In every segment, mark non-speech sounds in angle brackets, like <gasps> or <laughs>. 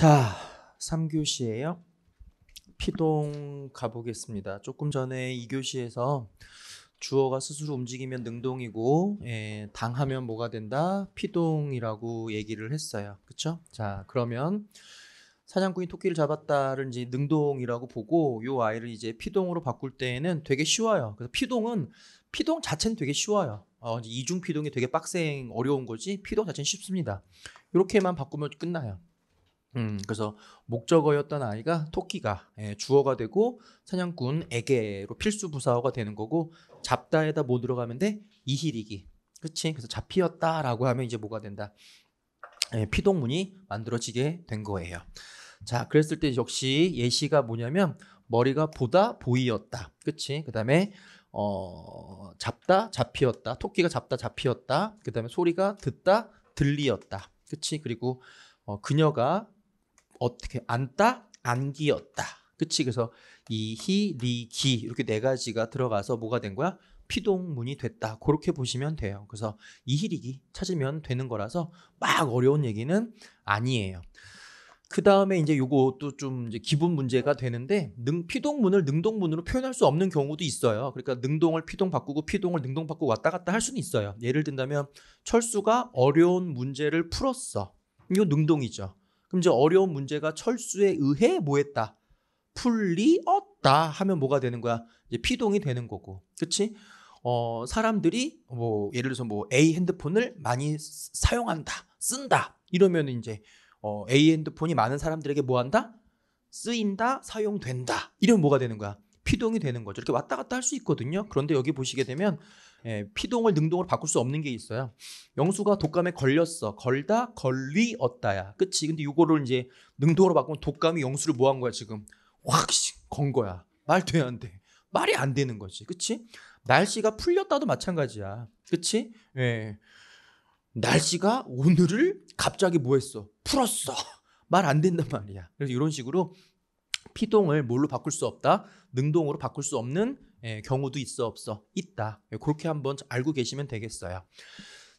자, 3교시예요. 피동 가보겠습니다. 조금 전에 2교시에서 주어가 스스로 움직이면 능동이고 예, 당하면 뭐가 된다? 피동이라고 얘기를 했어요. 그렇죠? 자, 그러면 사냥꾼이 토끼를 잡았다를 이제 능동이라고 보고 요 아이를 이제 피동으로 바꿀 때에는 되게 쉬워요. 그래서 피동은 피동 자체는 되게 쉬워요. 어, 이중 피동이 되게 빡생 어려운 거지 피동 자체는 쉽습니다. 이렇게만 바꾸면 끝나요. 음, 그래서 목적어였던 아이가 토끼가 예, 주어가 되고 사냥꾼에게로 필수 부사어가 되는 거고 잡다에다 못 뭐 들어가면 돼? 이히리기. 그치 그래서 잡히었다라고 하면 이제 뭐가 된다? 예, 피동문이 만들어지게 된 거예요. 자, 그랬을 때 역시 예시가 뭐냐면 머리가 보다 보이었다. 그치 그다음에 어, 잡다 잡히었다. 토끼가 잡다 잡히었다. 그다음에 소리가 듣다 들리었다. 그치 그리고 어, 그녀가 어떻게 안다 안기였다. 그치? 그래서 이 히, 리, 기 이렇게 네 가지가 들어가서 뭐가 된 거야? 피동문이 됐다. 그렇게 보시면 돼요. 그래서 이히리기 찾으면 되는 거라서 막 어려운 얘기는 아니에요. 그 다음에 이제 요것도 좀 이제 기본 문제가 되는데 능 피동문을 능동문으로 표현할 수 없는 경우도 있어요. 그러니까 능동을 피동 바꾸고 피동을 능동 바꾸고 왔다 갔다 할 수는 있어요. 예를 든다면 철수가 어려운 문제를 풀었어. 이거 능동이죠. 그럼 이제 어려운 문제가 철수에 의해 뭐했다 풀리었다 하면 뭐가 되는 거야 이제 피동이 되는 거고 그치 어 사람들이 뭐 예를 들어서 뭐 A 핸드폰을 많이 사용한다 쓴다 이러면 이제 어 A 핸드폰이 많은 사람들에게 뭐한다 쓰인다 사용된다 이러면 뭐가 되는 거야 피동이 되는 거죠 이렇게 왔다 갔다 할 수 있거든요 그런데 여기 보시게 되면 예, 피동을 능동으로 바꿀 수 없는 게 있어요. 영수가 독감에 걸렸어. 걸다 걸리었다야. 그치? 근데 이거를 이제 능동으로 바꾸면 독감이 영수를 뭐한 거야 지금? 확 건 거야. 말 돼야 안 돼. 말이 안 되는 거지. 그치? 날씨가 풀렸다도 마찬가지야. 그치? 예. 날씨가 오늘을 갑자기 뭐 했어? 풀었어. <laughs> 말 안 된단 말이야. 그래서 이런 식으로 피동을 뭘로 바꿀 수 없다? 능동으로 바꿀 수 없는 예, 경우도 있어 없어 있다. 예, 그렇게 한번 알고 계시면 되겠어요.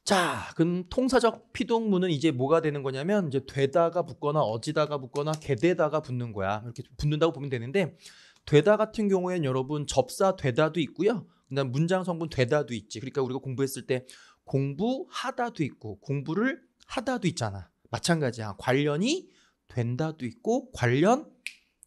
자, 그럼 통사적 피동문은 이제 뭐가 되는 거냐면 이제 되다가 붙거나 어지다가 붙거나 개되다가 붙는 거야. 이렇게 붙는다고 보면 되는데 되다 같은 경우에는 여러분 접사 되다도 있고요. 그다음 문장 성분 되다도 있지. 그러니까 우리가 공부했을 때 공부하다도 있고 공부를 하다도 있잖아. 마찬가지야. 관련이 된다도 있고 관련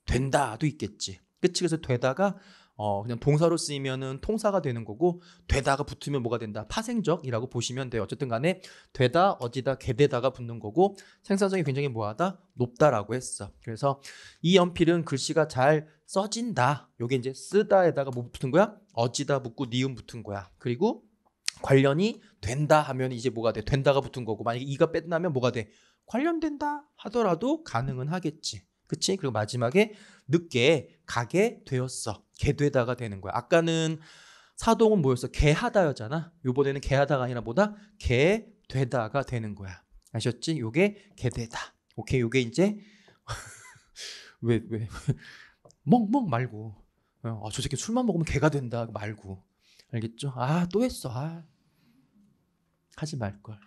된다도 있겠지. 끝이 그래서 되다가 어 그냥 동사로 쓰이면은 통사가 되는 거고 되다가 붙으면 뭐가 된다 파생적이라고 보시면 돼요 어쨌든 간에 되다 어디다 개되다가 붙는 거고 생산성이 굉장히 뭐하다 높다라고 했어 그래서 이 연필은 글씨가 잘 써진다 요게 이제 쓰다에다가 뭐 붙은 거야 어지다 붙고 니은 붙은 거야 그리고 관련이 된다 하면 이제 뭐가 돼 된다가 붙은 거고 만약에 이가 뺀다면 뭐가 돼 관련된다 하더라도 가능은 하겠지 그치? 그리고 마지막에 늦게 가게 되었어. 개되다가 되는 거야. 아까는 사동은 뭐였어? 개하다였잖아. 요번에는 개하다가 아니라 뭐다? 개되다가 되는 거야. 아셨지? 요게 개되다. 오케이, 요게 이제 <laughs> 왜 왜? 멍멍 <laughs> 말고. 어, 아, 저 새끼 술만 먹으면 개가 된다 말고. 알겠죠? 아, 또 했어. 아. 하지 말 걸.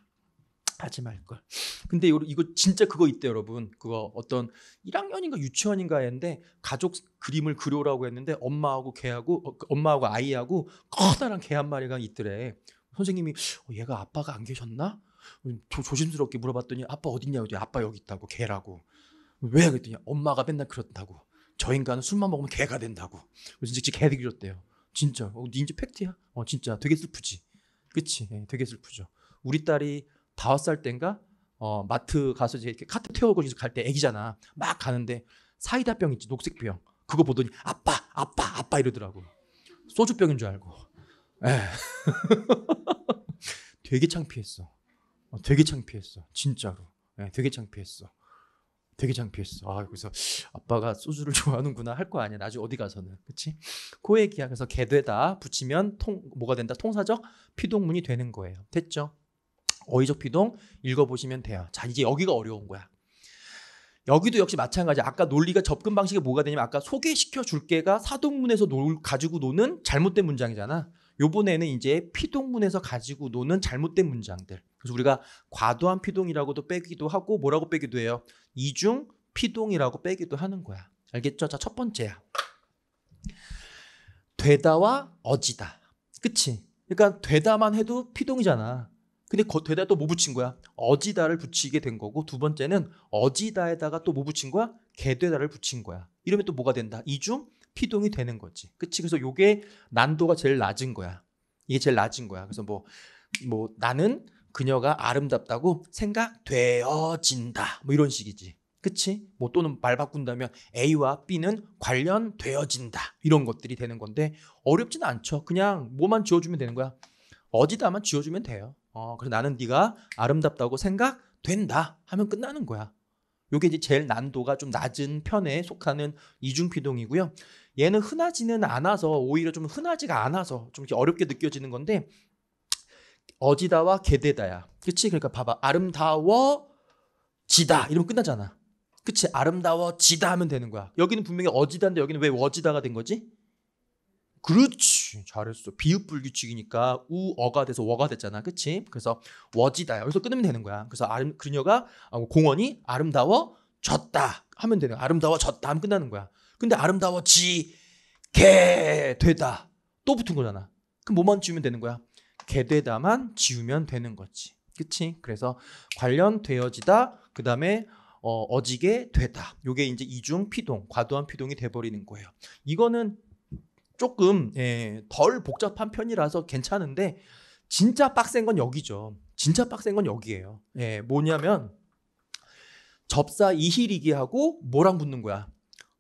답답하지 말걸. 근데 요, 이거 진짜 그거 있대 여러분. 그거 어떤 1학년인가 유치원인가했는데 가족 그림을 그려라고 오 했는데 엄마하고 개하고 어, 그 엄마하고 아이하고 커다란 개 한 마리가 있더래. 선생님이 어, 얘가 아빠가 안 계셨나? 조, 조심스럽게 물어봤더니 아빠 어딨냐고 했더니 아빠 여기 있다고 개라고. 왜 그랬더니 엄마가 맨날 그렇다고. 저 인간은 술만 먹으면 개가 된다고. 그래서 진짜 개들 그렸대요. 진짜. 어, 이제 팩트야. 어, 진짜 되게 슬프지. 그치? 예, 되게 슬프죠. 우리 딸이 다섯 살 땐가 어, 마트 가서 이제 이렇게 카트 태우고 갈때 애기잖아. 막 가는데 사이다 병 있지 녹색 병. 그거 보더니 아빠 아빠 아빠 이러더라고. 소주병인 줄 알고. 에. <laughs> 되게 창피했어. 어, 되게 창피했어. 진짜로. 에, 예, 되게 창피했어. 되게 창피했어. 아, 그래서 아빠가 소주를 <laughs> 좋아하는구나 할 거 아니야. 나중에 어디 가서는. 그치? 코에 기약해서 개되다 붙이면 통, 뭐가 된다? 통사적 피동문이 되는 거예요. 됐죠? 어의적 피동 읽어보시면 돼요. 자, 이제 여기가 어려운 거야. 여기도 역시 마찬가지. 아까 논리가 접근 방식이 뭐가 되냐면 아까 소개시켜 줄게가 사동문에서 놀, 가지고 노는 잘못된 문장이잖아. 요번에는 이제 피동문에서 가지고 노는 잘못된 문장들. 그래서 우리가 과도한 피동이라고도 빼기도 하고 뭐라고 빼기도 해요. 이중 피동이라고 빼기도 하는 거야. 알겠죠? 자, 첫 번째야. 되다와 어지다. 그치? 그러니까 되다만 해도 피동이잖아. 근데 겉에다또 뭐 붙인 거야? 어지다를 붙이게 된 거고 두 번째는 어지다에다가 또 뭐 붙인 거야? 개되다를 붙인 거야. 이러면 또 뭐가 된다? 이중 피동이 되는 거지. 그치? 그래서 요게 난도가 제일 낮은 거야. 이게 제일 낮은 거야. 그래서 뭐, 뭐 나는 그녀가 아름답다고 생각되어진다. 뭐 이런 식이지. 그치? 뭐 또는 말 바꾼다면 A와 B는 관련되어진다. 이런 것들이 되는 건데 어렵진 않죠. 그냥 뭐만 지어주면 되는 거야. 어지다만 지어주면 돼요. 어, 그래 나는 네가 아름답다고 생각된다 하면 끝나는 거야. 요게 이제 제일 난도가 좀 낮은 편에 속하는 이중피동이고요. 얘는 흔하지는 않아서 오히려 좀 흔하지가 않아서 좀 어렵게 느껴지는 건데 어지다와 개대다야 그치? 그러니까 봐봐. 아름다워 지다 이러면 끝나잖아. 그치? 아름다워 지다 하면 되는 거야. 여기는 분명히 어지다인데 여기는 왜 어지다가 된 거지? 그렇지. 그렇 잘했어 비읍 불규칙이니까 우어가 돼서 워가 됐잖아 그치 그래서 워지다 여기서 끊으면 되는 거야 그래서 아름 그녀가 어, 공원이 아름다워졌다 하면 되는 거야 아름다워졌다 하면 끝나는 거야 근데 아름다워지개 되다 또 붙은 거잖아 그럼 뭐만 지우면 되는 거야 개되다만 지우면 되는 거지 그치 그래서 관련되어지다 그 다음에 어, 어지게 되다. 요게 이제 이중 피동, 과도한 피동이 돼버리는 거예요. 이거는 조금 예, 덜 복잡한 편이라서 괜찮은데 진짜 빡센 건 여기죠. 진짜 빡센 건 여기예요. 예, 뭐냐면 접사 이히리기하고 뭐랑 붙는 거야?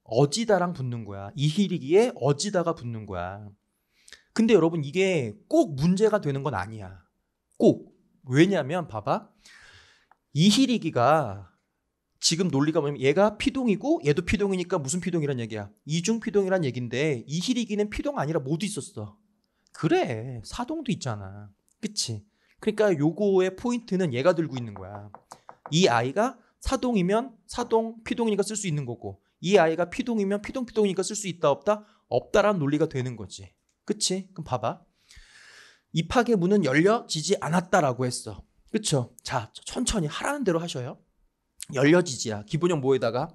어지다랑 붙는 거야. 이히리기에 어지다가 붙는 거야. 근데 여러분 이게 꼭 문제가 되는 건 아니야. 꼭 왜냐면 봐봐 이히리기가 지금 논리가 뭐냐면 얘가 피동이고 얘도 피동이니까 무슨 피동이란 얘기야? 이중 피동이란 얘긴데 이히리기는 피동 아니라 모두 있었어. 그래 사동도 있잖아. 그치? 그러니까 요거의 포인트는 얘가 들고 있는 거야. 이 아이가 사동이면 사동 피동이니까 쓸 수 있는 거고 이 아이가 피동이면 피동 피동이니까 쓸 수 있다 없다 없다라는 논리가 되는 거지. 그치? 그럼 봐봐. 입학의 문은 열려지지 않았다라고 했어. 그쵸? 자 천천히 하라는 대로 하셔요. 열려지지라 기본형 뭐에다가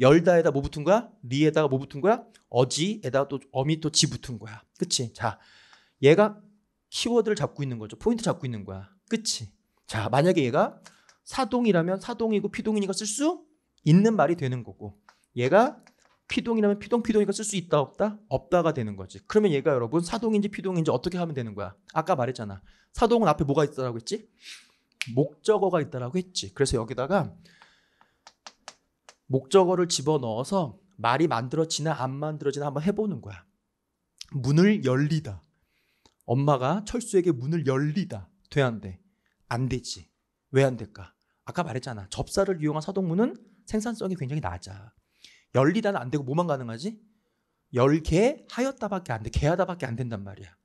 열다에다 뭐 붙은 거야? 리에다가 뭐 붙은 거야? 어지에다가 또 어미 또 지 붙은 거야. 그치? 자, 얘가 키워드를 잡고 있는 거죠. 포인트 잡고 있는 거야. 그치? 자, 만약에 얘가 사동이라면 사동이고 피동이니까 쓸 수 있는 말이 되는 거고 얘가 피동이라면 피동 피동이니까 쓸 수 있다 없다 없다가 되는 거지. 그러면 얘가 여러분 사동인지 피동인지 어떻게 하면 되는 거야? 아까 말했잖아. 사동은 앞에 뭐가 있다라고 했지? 목적어가 있다라고 했지. 그래서 여기다가 목적어를 집어넣어서 말이 만들어지나 안 만들어지나 한번 해보는 거야. 문을 열리다. 엄마가 철수에게 문을 열리다. 돼한데안 되지. 왜 안 될까? 아까 말했잖아. 접사를 이용한 사동문은 생산성이 굉장히 낮아. 열리다는 안 되고 뭐만 가능하지? 열개 하였다밖에 안 돼. 개하다밖에 안 된단 말이야.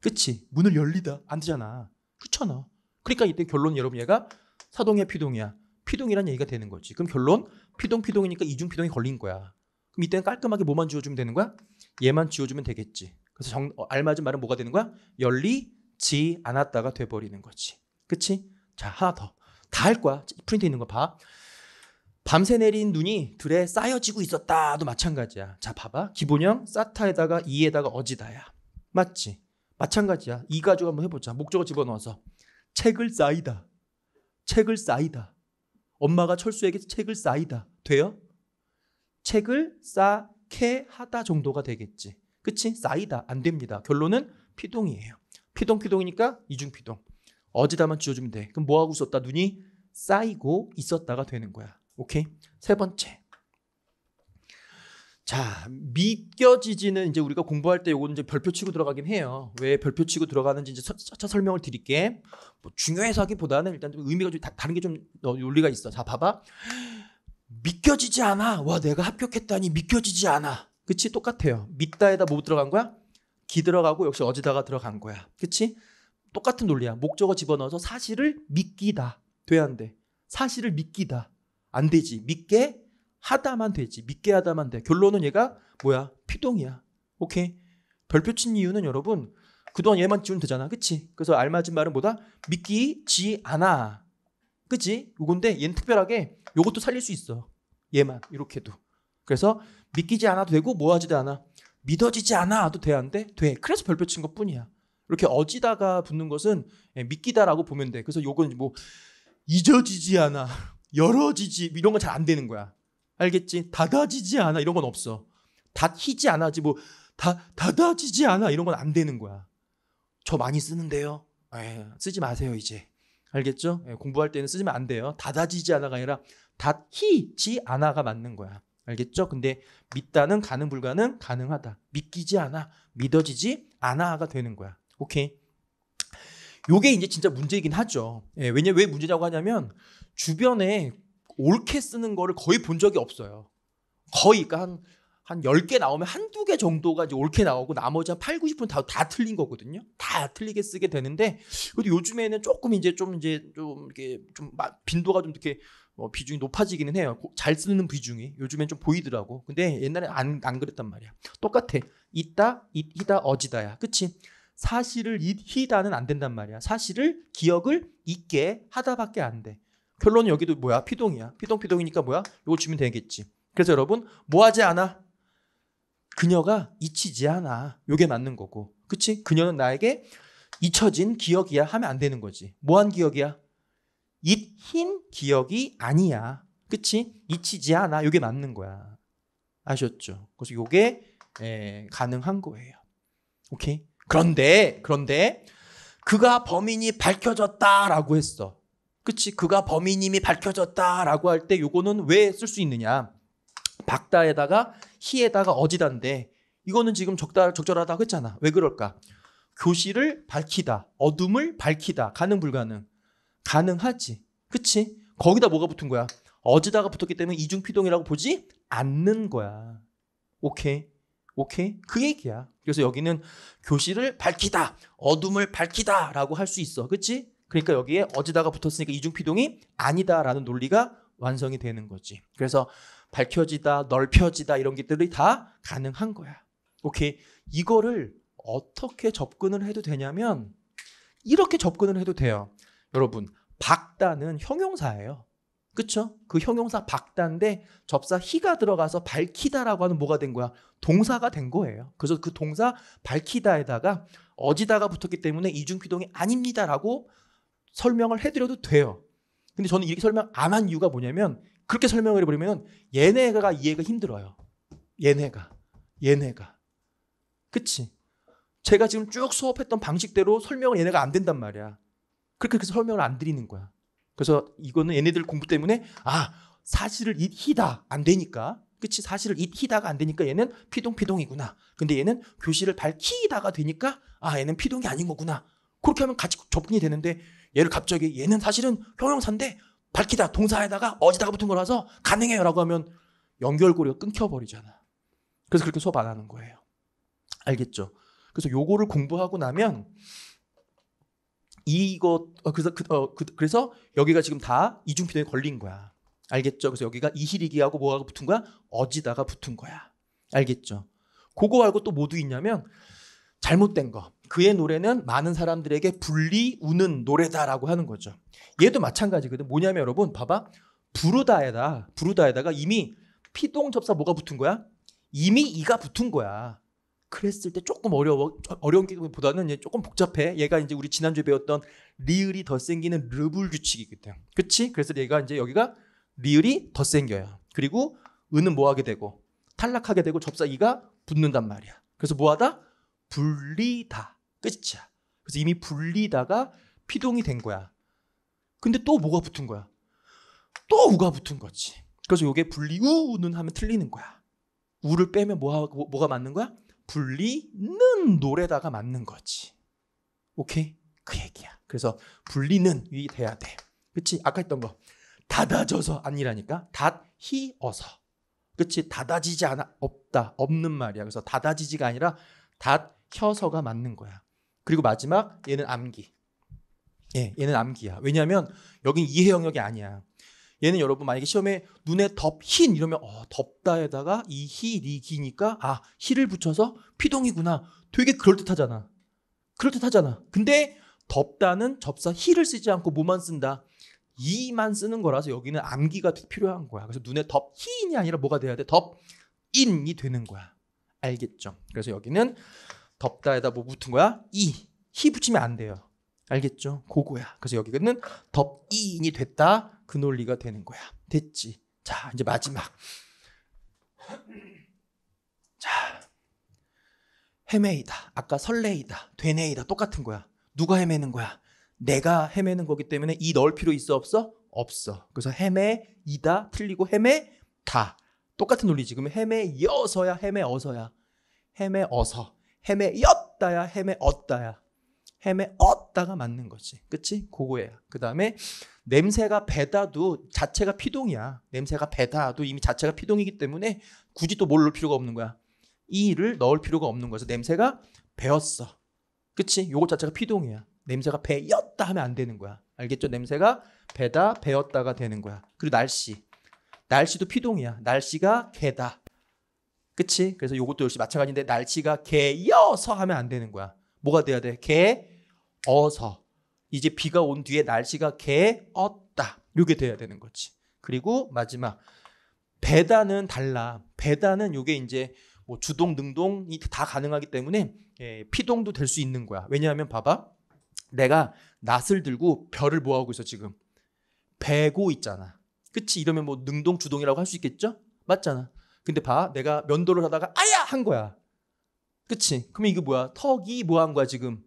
그치? 문을 열리다 안 되잖아. 그렇잖아. 그러니까 이때 결론 이 여러분 얘가 사동의 피동이야. 피동이란 얘기가 되는 거지. 그럼 결론 피동 피동이니까 이중 피동이 걸린 거야. 그럼 이때는 깔끔하게 뭐만 지워주면 되는 거야? 얘만 지워주면 되겠지. 그래서 정, 어, 알맞은 말은 뭐가 되는 거야? 열리지 않았다가 돼버리는 거지. 그치? 자 하나 더. 다 할 거야. 프린트 있는 거 봐. 밤새 내린 눈이 들에 쌓여지고 있었다도 마찬가지야. 자 봐봐. 기본형 사타에다가 이에다가 어지다야. 맞지? 마찬가지야. 이 가지고 한번 해보자. 목적어 집어넣어서 책을 쌓이다. 책을 쌓이다. 엄마가 철수에게 책을 쌓이다. 돼요? 책을 쌓게 하다 정도가 되겠지. 그치? 쌓이다. 안 됩니다. 결론은 피동이에요. 피동피동이니까 이중피동. 어디다만 쥐어주면 돼. 그럼 뭐하고 있었다? 눈이 쌓이고 있었다가 되는 거야. 오케이? 세 번째. 자, 믿겨지지는 이제 우리가 공부할 때 요거는 이제 별표 치고 들어가긴 해요. 왜 별표 치고 들어가는지 이제 차차 설명을 드릴게. 뭐 중요해서 하기보다는 일단 좀 의미가 좀 다, 다른 게좀 어, 논리가 있어. 자, 봐봐. 믿겨지지 않아. 와, 내가 합격했다니 믿겨지지 않아. 그치? 똑같아요. 믿다에다 뭐 들어간 거야? 기 들어가고 역시 어지다가 들어간 거야. 그치? 똑같은 논리야. 목적어 집어넣어서 사실을 믿기다. 돼야 안 돼. 사실을 믿기다. 안 되지. 믿게 하다만 되지. 믿게 하다만 돼. 결론은 얘가 뭐야? 피동이야. 오케이. 별표 친 이유는 여러분 그동안 얘만 지우면 되잖아. 그치? 그래서 알맞은 말은 뭐다? 믿기지 않아. 그치? 요건데 얘는 특별하게 요것도 살릴 수 있어. 얘만 이렇게도. 그래서 믿기지 않아도 되고 뭐하지도 않아. 믿어지지 않아도 돼안돼 돼. 그래서 별표 친 것뿐이야. 이렇게 어지다가 붙는 것은 예, 믿기다라고 보면 돼. 그래서 요건 뭐 잊어지지 않아. <laughs> 열어지지 이런 건 잘 안 되는 거야. 알겠지? 닫아지지 않아. 이런 건 없어. 닫히지 않아지 뭐 다, 닫아지지 않아. 이런 건 안 되는 거야. 저 많이 쓰는데요. 에이, 쓰지 마세요, 이제. 알겠죠? 에이, 예, 공부할 때는 쓰면 지안 돼요. 닫아지지 않아가 아니라 닫히지 않아가 맞는 거야. 알겠죠? 근데 믿다는 가능 불가능 가능하다. 믿기지 않아. 믿어지지 않아가 되는 거야. 오케이. 요게 이제 진짜 문제이긴 하죠. 예, 왜냐 왜 문제라고 하냐면 주변에 옳게 쓰는 거를 거의 본 적이 없어요. 거의 그 한, 한 10개 나오면 한 두 개 정도가 이제 옳게 나오고 나머지 한 8, 9 0분 다, 다 틀린 거거든요. 다 틀리게 쓰게 되는데 그래도 요즘에는 조금 이제 좀 이제 좀이게좀 빈도가 좀 이렇게 뭐 비중이 높아지기는 해요. 잘 쓰는 비중이 요즘엔 좀 보이더라고. 근데 옛날에 안, 안 그랬단 말이야. 똑같아. 있다, 이다, 어지다야. 그치? 사실을 잊히다는 안 된단 말이야. 사실을 기억을 잊게 하다밖에 안 돼. 결론은 여기도 뭐야? 피동이야. 피동 피동이니까 뭐야? 이걸 주면 되겠지. 그래서 여러분 뭐 하지 않아? 그녀가 잊히지 않아. 요게 맞는 거고. 그치? 그녀는 나에게 잊혀진 기억이야 하면 안 되는 거지. 뭐한 기억이야? 잊힌 기억이 아니야. 그치? 잊히지 않아. 요게 맞는 거야. 아셨죠? 그래서 요게 가능한 거예요. 오케이? 그런데, 그런데 그가 범인이 밝혀졌다라고 했어. 그치 그가 범인임이 밝혀졌다라고 할 때 요거는 왜 쓸 수 있느냐? 박다에다가 히에다가 어지다인데 이거는 지금 적다 적절하다그랬잖아왜 그럴까? 교실을 밝히다, 어둠을 밝히다, 가능 불가능. 가능하지. 그치? 거기다 뭐가 붙은 거야? 어지다가 붙었기 때문에 이중피동이라고 보지 않는 거야. 오케이. 오케이? 그 얘기야. 그래서 여기는 교실을 밝히다, 어둠을 밝히다라고 할 수 있어. 그치? 그러니까 여기에 어지다가 붙었으니까 이중피동이 아니다라는 논리가 완성이 되는 거지. 그래서 밝혀지다, 넓혀지다 이런 것들이 다 가능한 거야. 오케이. 이거를 어떻게 접근을 해도 되냐면 이렇게 접근을 해도 돼요. 여러분, 박다는 형용사예요. 그쵸? 그 형용사 박단데 접사 히가 들어가서 밝히다라고 하는 뭐가 된 거야? 동사가 된 거예요. 그래서 그 동사 밝히다에다가 어지다가 붙었기 때문에 이중피동이 아닙니다라고 설명을 해드려도 돼요. 근데 저는 이렇게 설명 안 한 이유가 뭐냐면 그렇게 설명을 해버리면 얘네가 이해가 힘들어요. 얘네가. 얘네가. 그치? 제가 지금 쭉 수업했던 방식대로 설명을 얘네가 안 된단 말이야. 그렇게 해서 설명을 안 드리는 거야. 그래서 이거는 얘네들 공부 때문에 아 사실을 잊히다 안 되니까 그치 사실을 잊히다가 안 되니까 얘는 피동피동이구나. 근데 얘는 교실을 밝히다가 되니까 아 얘는 피동이 아닌 거구나. 그렇게 하면 같이 접근이 되는데 얘를 갑자기 얘는 사실은 형용사인데 밝히다 동사에다가 어지다가 붙은 거라서 가능해요라고 하면 연결고리가 끊겨버리잖아. 그래서 그렇게 수업 안 하는 거예요. 알겠죠? 그래서 요거를 공부하고 나면 이거 어, 그래서 그, 어, 그, 래서 여기가 지금 다 이중피동에 걸린 거야. 알겠죠? 그래서 여기가 이히리기하고 뭐하고 붙은 거야? 어지다가 붙은 거야. 알겠죠? 그거 알고 또 모두 있냐면 잘못된 거. 그의 노래는 많은 사람들에게 불리 우는 노래다라고 하는 거죠. 얘도 마찬가지거든. 뭐냐면 여러분 봐봐. 부르다에다 부르다에다가 이미 피동 접사 뭐가 붙은 거야? 이미 이가 붙은 거야. 그랬을 때 조금 어려워 어려운 게보다는 조금 복잡해. 얘가 이제 우리 지난주에 배웠던 리을이 더 생기는 르불 규칙이거든. 그렇지? 그래서 얘가 이제 여기가 리을이 더 생겨요. 그리고 은은 뭐 하게 되고 탈락하게 되고 접사 이가 붙는단 말이야. 그래서 뭐 하다? 불리다. 끝이야. 그래서 이미 분리다가 피동이 된 거야. 근데 또 뭐가 붙은 거야? 또 우가 붙은 거지. 그래서 이게 분리우는 하면 틀리는 거야. 우를 빼면 뭐, 뭐, 뭐가 맞는 거야? 분리는 노래다가 맞는 거지. 오케이? 그 얘기야. 그래서 분리는 이 돼야 돼. 그치? 아까 했던 거. 닫아져서 아니라니까. 닫히어서. 그치? 닫아지지 않아. 없다. 없는 말이야. 그래서 닫아지지가 아니라 닫혀서가 맞는 거야. 그리고 마지막 얘는 암기. 예, 얘는 암기야. 왜냐하면 여긴 이해 영역이 아니야. 얘는 여러분 만약에 시험에 눈에 덥흰 이러면 어, 덥다에다가 이희 리기니까 아희를 붙여서 피동이구나. 되게 그럴듯하잖아. 그럴듯하잖아. 근데 덥다는 접사 희를 쓰지 않고 뭐만 쓴다. 이만 쓰는 거라서 여기는 암기가 필요한 거야. 그래서 눈에 덥히인이 아니라 뭐가 돼야 돼? 덥인이 되는 거야. 알겠죠? 그래서 여기는 덥다에다 뭐 붙은 거야? 이. 히 붙이면 안 돼요. 알겠죠? 고거야. 그래서 여기는 덥이인이 됐다. 그 논리가 되는 거야. 됐지. 자, 이제 마지막. 자. 헤매이다. 아까 설레이다. 되네이다 똑같은 거야. 누가 헤매는 거야? 내가 헤매는 거기 때문에 이 넣을 필요 있어 없어? 없어. 그래서 헤매이다 틀리고 헤매다. 똑같은 논리지. 그러면 헤매여서야 헤매어서야. 헤매어서. 헤매였다야 헤매었다야 헤매었다가 맞는 거지. 그치? 고거야그 다음에 냄새가 배다도 자체가 피동이야. 냄새가 배다도 이미 자체가 피동이기 때문에 굳이 또 뭘 넣을 필요가 없는 거야. 이를 넣을 필요가 없는 거죠. 냄새가 배었어. 그치? 요거 자체가 피동이야. 냄새가 배였다 하면 안 되는 거야. 알겠죠? 냄새가 배다, 배였다가 되는 거야. 그리고 날씨. 날씨도 피동이야. 날씨가 개다. 그치? 그래서 이것도 역시 마찬가지인데 날씨가 개여서 하면 안 되는 거야. 뭐가 돼야 돼? 개어서. 이제 비가 온 뒤에 날씨가 개었다. 이게 돼야 되는 거지. 그리고 마지막 배단은 달라. 배단은 이게 이제 뭐 주동 능동이 다 가능하기 때문에 예, 피동도 될 수 있는 거야. 왜냐하면 봐봐. 내가 낫을 들고 별을 뭐 하고 있어 지금? 배고 있잖아. 그치? 이러면 뭐 능동 주동이라고 할 수 있겠죠? 맞잖아. 근데 봐, 내가 면도를 하다가 아야 한 거야. 그치? 그러면 이거 뭐야? 턱이 뭐 한 거야 지금?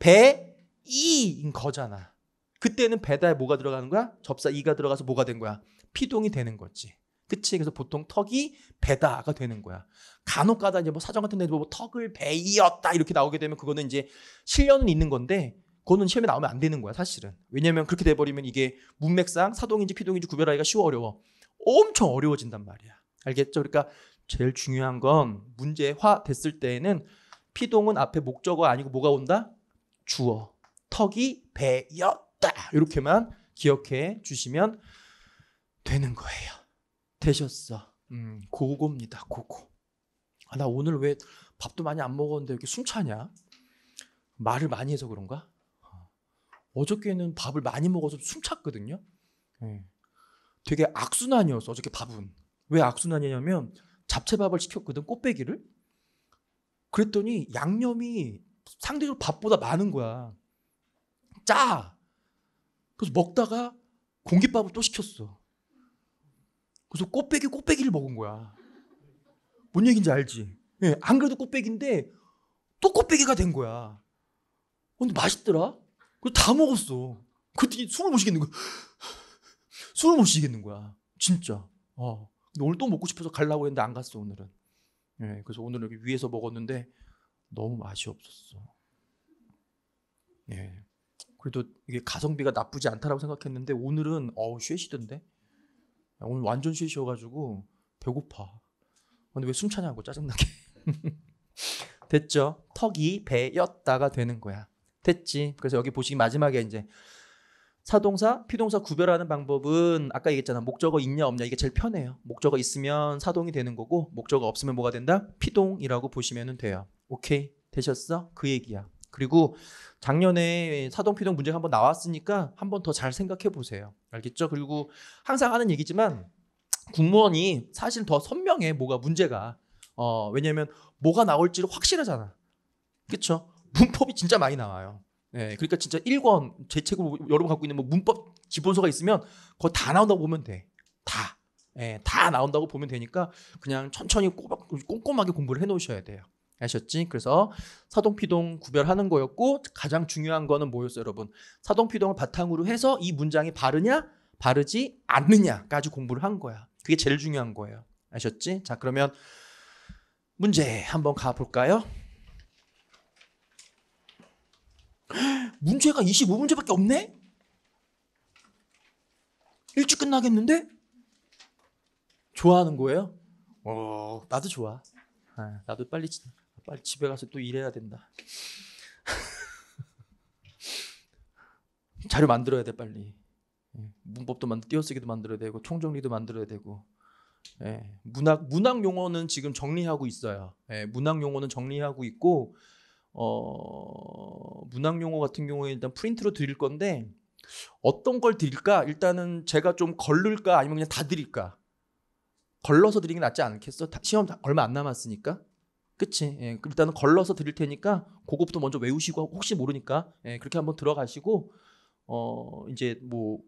배이인 거잖아. 그때는 배다에 뭐가 들어가는 거야? 접사 이가 들어가서 뭐가 된 거야? 피동이 되는 거지. 그치? 그래서 보통 턱이 배다가 되는 거야. 간혹 가다 이제 뭐 사전 같은 데도 뭐 턱을 배이었다 이렇게 나오게 되면 그거는 이제 실려는 있는 건데 그거는 시험에 나오면 안 되는 거야 사실은. 왜냐면 그렇게 돼버리면 이게 문맥상 사동인지 피동인지 구별하기가 쉬워 어려워. 엄청 어려워진단 말이야. 알겠죠? 그러니까 제일 중요한 건 문제화 됐을 때에는 피동은 앞에 목적어 아니고 뭐가 온다? 주어. 턱이 배였다. 이렇게만 기억해 주시면 되는 거예요. 되셨어. 음, 고고입니다. 고고. 아, 나 오늘 왜 밥도 많이 안 먹었는데 왜 이렇게 숨차냐? 말을 많이 해서 그런가? 어. 어저께는 밥을 많이 먹어서 숨찼거든요. 예. 되게 악순환이었어. 어저께 밥은. 왜 악순환이냐면 잡채밥을 시켰거든 꽃배기를 그랬더니 양념이 상대적으로 밥보다 많은 거야 짜 그래서 먹다가 공깃밥을 또 시켰어 그래서 꽃배기 꽃배기를 먹은 거야 뭔 얘기인지 알지 예, 안 그래도 꽃배기인데 또 꽃배기가 된 거야 어, 근데 맛있더라 그래서 다 먹었어 그랬더니 숨을 못 쉬겠는 거야 숨을 <gasps> 못 쉬겠는 거야 진짜 어. 오늘 또 먹고 싶어서 갈라고 했는데 안 갔어 오늘은. 예, 그래서 오늘 여기 위에서 먹었는데 너무 맛이 없었어. 예. 그래도 이게 가성비가 나쁘지 않다라고 생각했는데 오늘은 어우 쉐시던데. 오늘 완전 쉐시여가지고 배고파. 근데 왜 숨차냐고 짜증나게. <laughs> 됐죠? 턱이 배였다가 되는 거야. 됐지. 그래서 여기 보시기 마지막에 이제 사동사, 피동사 구별하는 방법은 아까 얘기했잖아. 목적어 있냐 없냐 이게 제일 편해요. 목적어 있으면 사동이 되는 거고 목적어 없으면 뭐가 된다? 피동이라고 보시면 돼요. 오케이 되셨어? 그 얘기야. 그리고 작년에 사동 피동 문제가 한 번 나왔으니까 한 번 더 잘 생각해 보세요. 알겠죠? 그리고 항상 하는 얘기지만 국무원이 사실 더 선명해 뭐가 문제가 어 왜냐면 뭐가 나올지를 확실하잖아. 그렇죠? 문법이 진짜 많이 나와요. 네, 그러니까 진짜 1권 제 책으로 여러분 갖고 있는 뭐 문법 기본서가 있으면 그거 다 나온다고 보면 돼. 다. 예, 다 나온다고 보면 되니까 그냥 천천히 꼬박, 꼼꼼하게 공부를 해 놓으셔야 돼요. 아셨지? 그래서 사동피동 구별하는 거였고 가장 중요한 거는 뭐였어요, 여러분? 사동피동을 바탕으로 해서 이 문장이 바르냐, 바르지 않느냐까지 공부를 한 거야. 그게 제일 중요한 거예요. 아셨지? 자, 그러면 문제 한번 가 볼까요? 문제가 25문제밖에 없네? 일찍 끝나겠는데? 좋아하는 거예요? 어, 나도 좋아. 아, 나도 빨리, 빨리 집에 가서 또 일해야 된다. <laughs> 자료 만들어야 돼 빨리. 예, 문법도 만들, 띄어쓰기도 만들어야 되고 총정리도 만들어야 되고. 예, 문학 문학 용어는 지금 정리하고 있어요. 예, 문학 용어는 정리하고 있고 어, 문학 용어 같은 경우에 일단 프린트로 드릴 건데 어떤 걸 드릴까? 일단은 제가 좀 걸를까? 아니면 그냥 다 드릴까? 걸러서 드리는 게 낫지 않겠어? 다, 시험 다, 얼마 안 남았으니까. 그치? 예, 일단은 걸러서 드릴 테니까 그거부터 먼저 외우시고 혹시 모르니까 예, 그렇게 한번 들어가시고 어 이제 뭐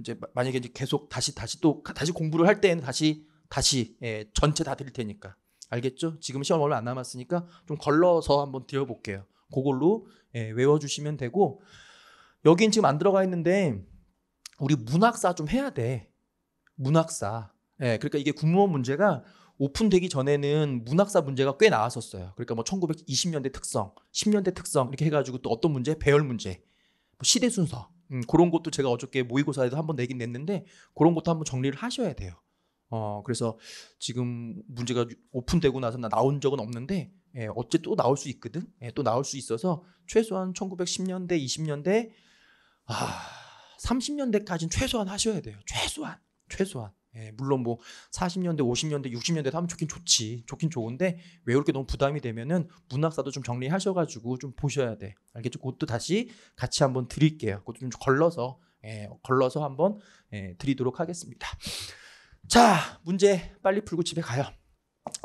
이제 만약에 이제 계속 다시 다시 또 다시 공부를 할 때는 다시 다시 예, 전체 다 드릴 테니까. 알겠죠? 지금 시험 얼마 안 남았으니까 좀 걸러서 한번 들어볼게요. 그걸로 예, 외워주시면 되고 여긴 지금 안 들어가 있는데 우리 문학사 좀 해야 돼. 문학사. 예, 그러니까 이게 국무원 문제가 오픈되기 전에는 문학사 문제가 꽤 나왔었어요. 그러니까 뭐 1920년대 특성, 10년대 특성 이렇게 해가지고 또 어떤 문제, 배열 문제, 뭐 시대 순서 음, 그런 것도 제가 어저께 모의고사에도 한번 내긴 냈는데 그런 것도 한번 정리를 하셔야 돼요. 어 그래서 지금 문제가 오픈되고 나서 나 나온 적은 없는데 예, 어째 또 나올 수 있거든. 예, 또 나올 수 있어서 최소한 1910년대, 20년대, 아 30년대까지는 최소한 하셔야 돼요. 최소한, 최소한. 예, 물론 뭐 40년대, 50년대, 60년대 하면 좋긴 좋지, 좋긴 좋은데 외울 게 너무 부담이 되면은 문학사도 좀 정리하셔가지고 좀 보셔야 돼. 알겠죠? 그것도 다시 같이 한번 드릴게요. 그것도 좀 걸러서, 예, 걸러서 한번 예, 드리도록 하겠습니다. 자, 문제 빨리 풀고 집에 가요.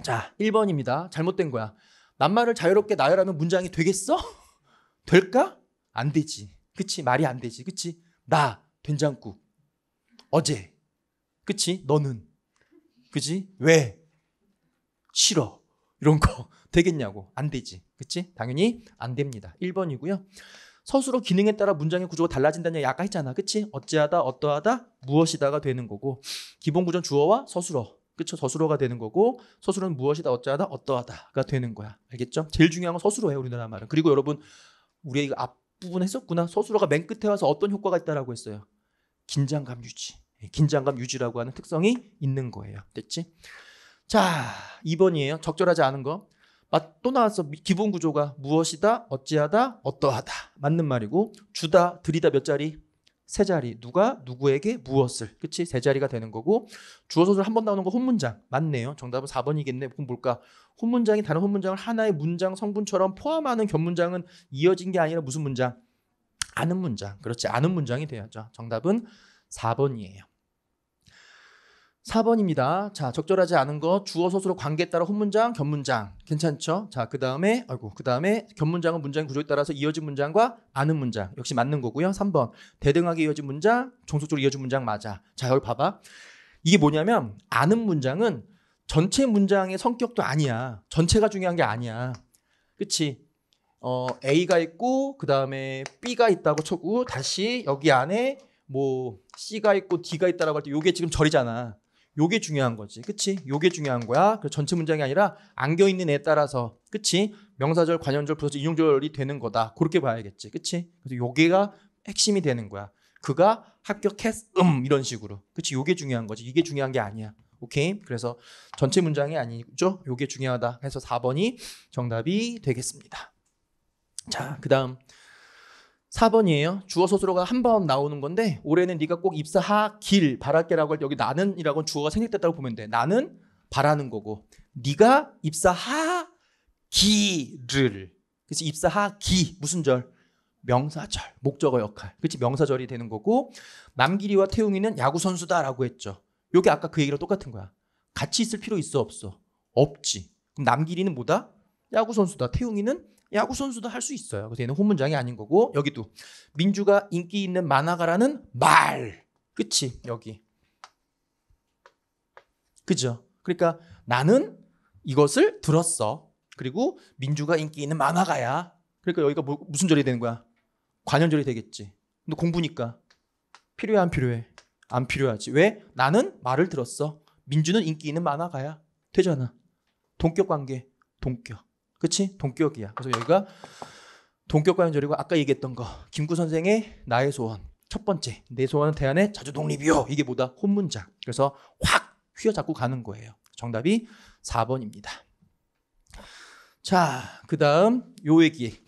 자, 1번입니다. 잘못된 거야. 낱말을 자유롭게 나열하면 문장이 되겠어? <laughs> 될까? 안 되지. 그치? 말이 안 되지. 그치? 나, 된장국. 어제. 그치? 너는. 그지? 왜? 싫어. 이런 거 <laughs> 되겠냐고. 안 되지. 그치? 당연히 안 됩니다. 1번이고요. 서술어 기능에 따라 문장의 구조가 달라진다는 약간 아 했잖아. 그치? 어찌하다, 어떠하다, 무엇이다가 되는 거고 기본 구조는 주어와 서술어. 그쵸? 서술어가 되는 거고 서술어는 무엇이다, 어찌하다, 어떠하다가 되는 거야. 알겠죠? 제일 중요한 건 서술어예요. 우리나라 말은. 그리고 여러분 우리가 이거 앞부분 했었구나. 서술어가 맨 끝에 와서 어떤 효과가 있다라고 했어요. 긴장감 유지. 예, 긴장감 유지라고 하는 특성이 있는 거예요. 됐지? 자, 2번이에요. 적절하지 않은 거. 아, 또 나왔어. 기본 구조가 무엇이다, 어찌하다, 어떠하다. 맞는 말이고 주다, 들이다몇 자리? 세 자리. 누가 누구에게 무엇을. 그치? 세 자리가 되는 거고 주어소설 한번 나오는 거 혼문장. 맞네요. 정답은 4번이겠네. 그럼 뭘까? 혼문장이 다른 혼문장을 하나의 문장 성분처럼 포함하는 견문장은 이어진 게 아니라 무슨 문장? 아는 문장. 그렇지. 아는 문장이 돼야죠. 정답은 4번이에요. 4번입니다. 자, 적절하지 않은 거 주어 소수로 관계에 따라 혼문장, 견문장. 괜찮죠? 자, 그다음에 아이고, 그다음에 견문장은 문장 구조에 따라서 이어진 문장과 아는 문장. 역시 맞는 거고요. 3번. 대등하게 이어진 문장, 종속적으로 이어진 문장 맞아. 자, 여기 봐 봐. 이게 뭐냐면 아는 문장은 전체 문장의 성격도 아니야. 전체가 중요한 게 아니야. 그치? 어, A가 있고 그다음에 B가 있다고 쳐고 다시 여기 안에 뭐 C가 있고 D가 있다라고 할 때 이게 지금 절이잖아. 요게 중요한 거지. 그치? 요게 중요한 거야. 그 전체 문장이 아니라 안겨있는 애에 따라서. 그치? 명사절, 관현절, 부서절 인용절이 되는 거다. 그렇게 봐야겠지. 그치? 그래서 요게가 핵심이 되는 거야. 그가 합격했음. 이런 식으로. 그치? 요게 중요한 거지. 이게 중요한 게 아니야. 오케이? 그래서 전체 문장이 아니죠? 요게 중요하다. 해서 4번이 정답이 되겠습니다. 자, 그 다음. 4번이에요. 주어 소수로가 한 번 나오는 건데 올해는 네가 꼭 입사하길 바랄게라고 할 때 여기 나는이라고는 주어가 생략됐다고 보면 돼. 나는 바라는 거고 네가 입사하기를 그래서 입사하기 무슨 절? 명사절 목적어 역할 그렇지 명사절이 되는 거고 남길이와 태웅이는 야구 선수다라고 했죠. 요게 아까 그 얘기랑 똑같은 거야. 같이 있을 필요 있어 없어? 없지. 그럼 남길이는 뭐다? 야구 선수다. 태웅이는 야구 선수도 할 수 있어요. 그래서 얘는 혼문장이 아닌 거고 여기도 민주가 인기 있는 만화가라는 말. 그치 여기. 그죠? 그러니까 나는 이것을 들었어. 그리고 민주가 인기 있는 만화가야. 그러니까 여기가 뭐, 무슨 절이 되는 거야? 관현절이 되겠지. 근데 공부니까 필요해 안 필요해? 안 필요하지. 왜? 나는 말을 들었어. 민주는 인기 있는 만화가야. 되잖아. 동격 관계. 동격. 그치? 동격이야. 그래서 여기가 동격과연절이고 아까 얘기했던 거 김구 선생의 나의 소원 첫 번째 내 소원은 대안의 자주 독립이요. 이게 뭐다? 혼문자. 그래서 확 휘어잡고 가는 거예요. 정답이 4번입니다. 자, 그 다음 요 얘기.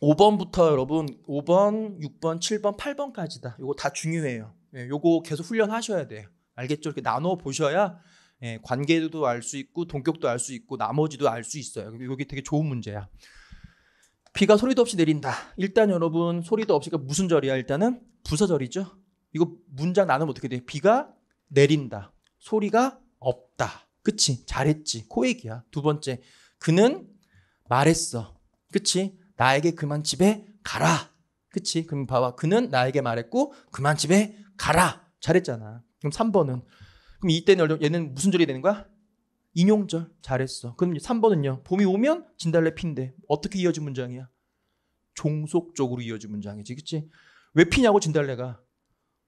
5번부터 여러분 5번, 6번, 7번, 8번까지다. 요거 다 중요해요. 예, 요거 계속 훈련하셔야 돼요. 알겠죠? 이렇게 나눠 보셔야 예, 관계도 알 수 있고 동격도 알 수 있고 나머지도 알 수 있어요. 여기 되게 좋은 문제야. 비가 소리도 없이 내린다. 일단 여러분 소리도 없이가 그러니까 무슨 절이야? 일단은 부서절이죠. 이거 문장 나누면 어떻게 돼? 비가 내린다. 소리가 없다. 그치? 잘했지. 코액이야. 두 번째. 그는 말했어. 그치? 나에게 그만 집에 가라. 그치? 그럼 봐봐. 그는 나에게 말했고 그만 집에 가라. 잘했잖아. 그럼 3번은 그럼 이때는 얘는 무슨 절이 되는 거야? 인용절 잘했어. 그럼 3번은요. 봄이 오면 진달래 핀데 어떻게 이어진 문장이야? 종속적으로 이어진 문장이지, 그치? 왜 피냐고 진달래가?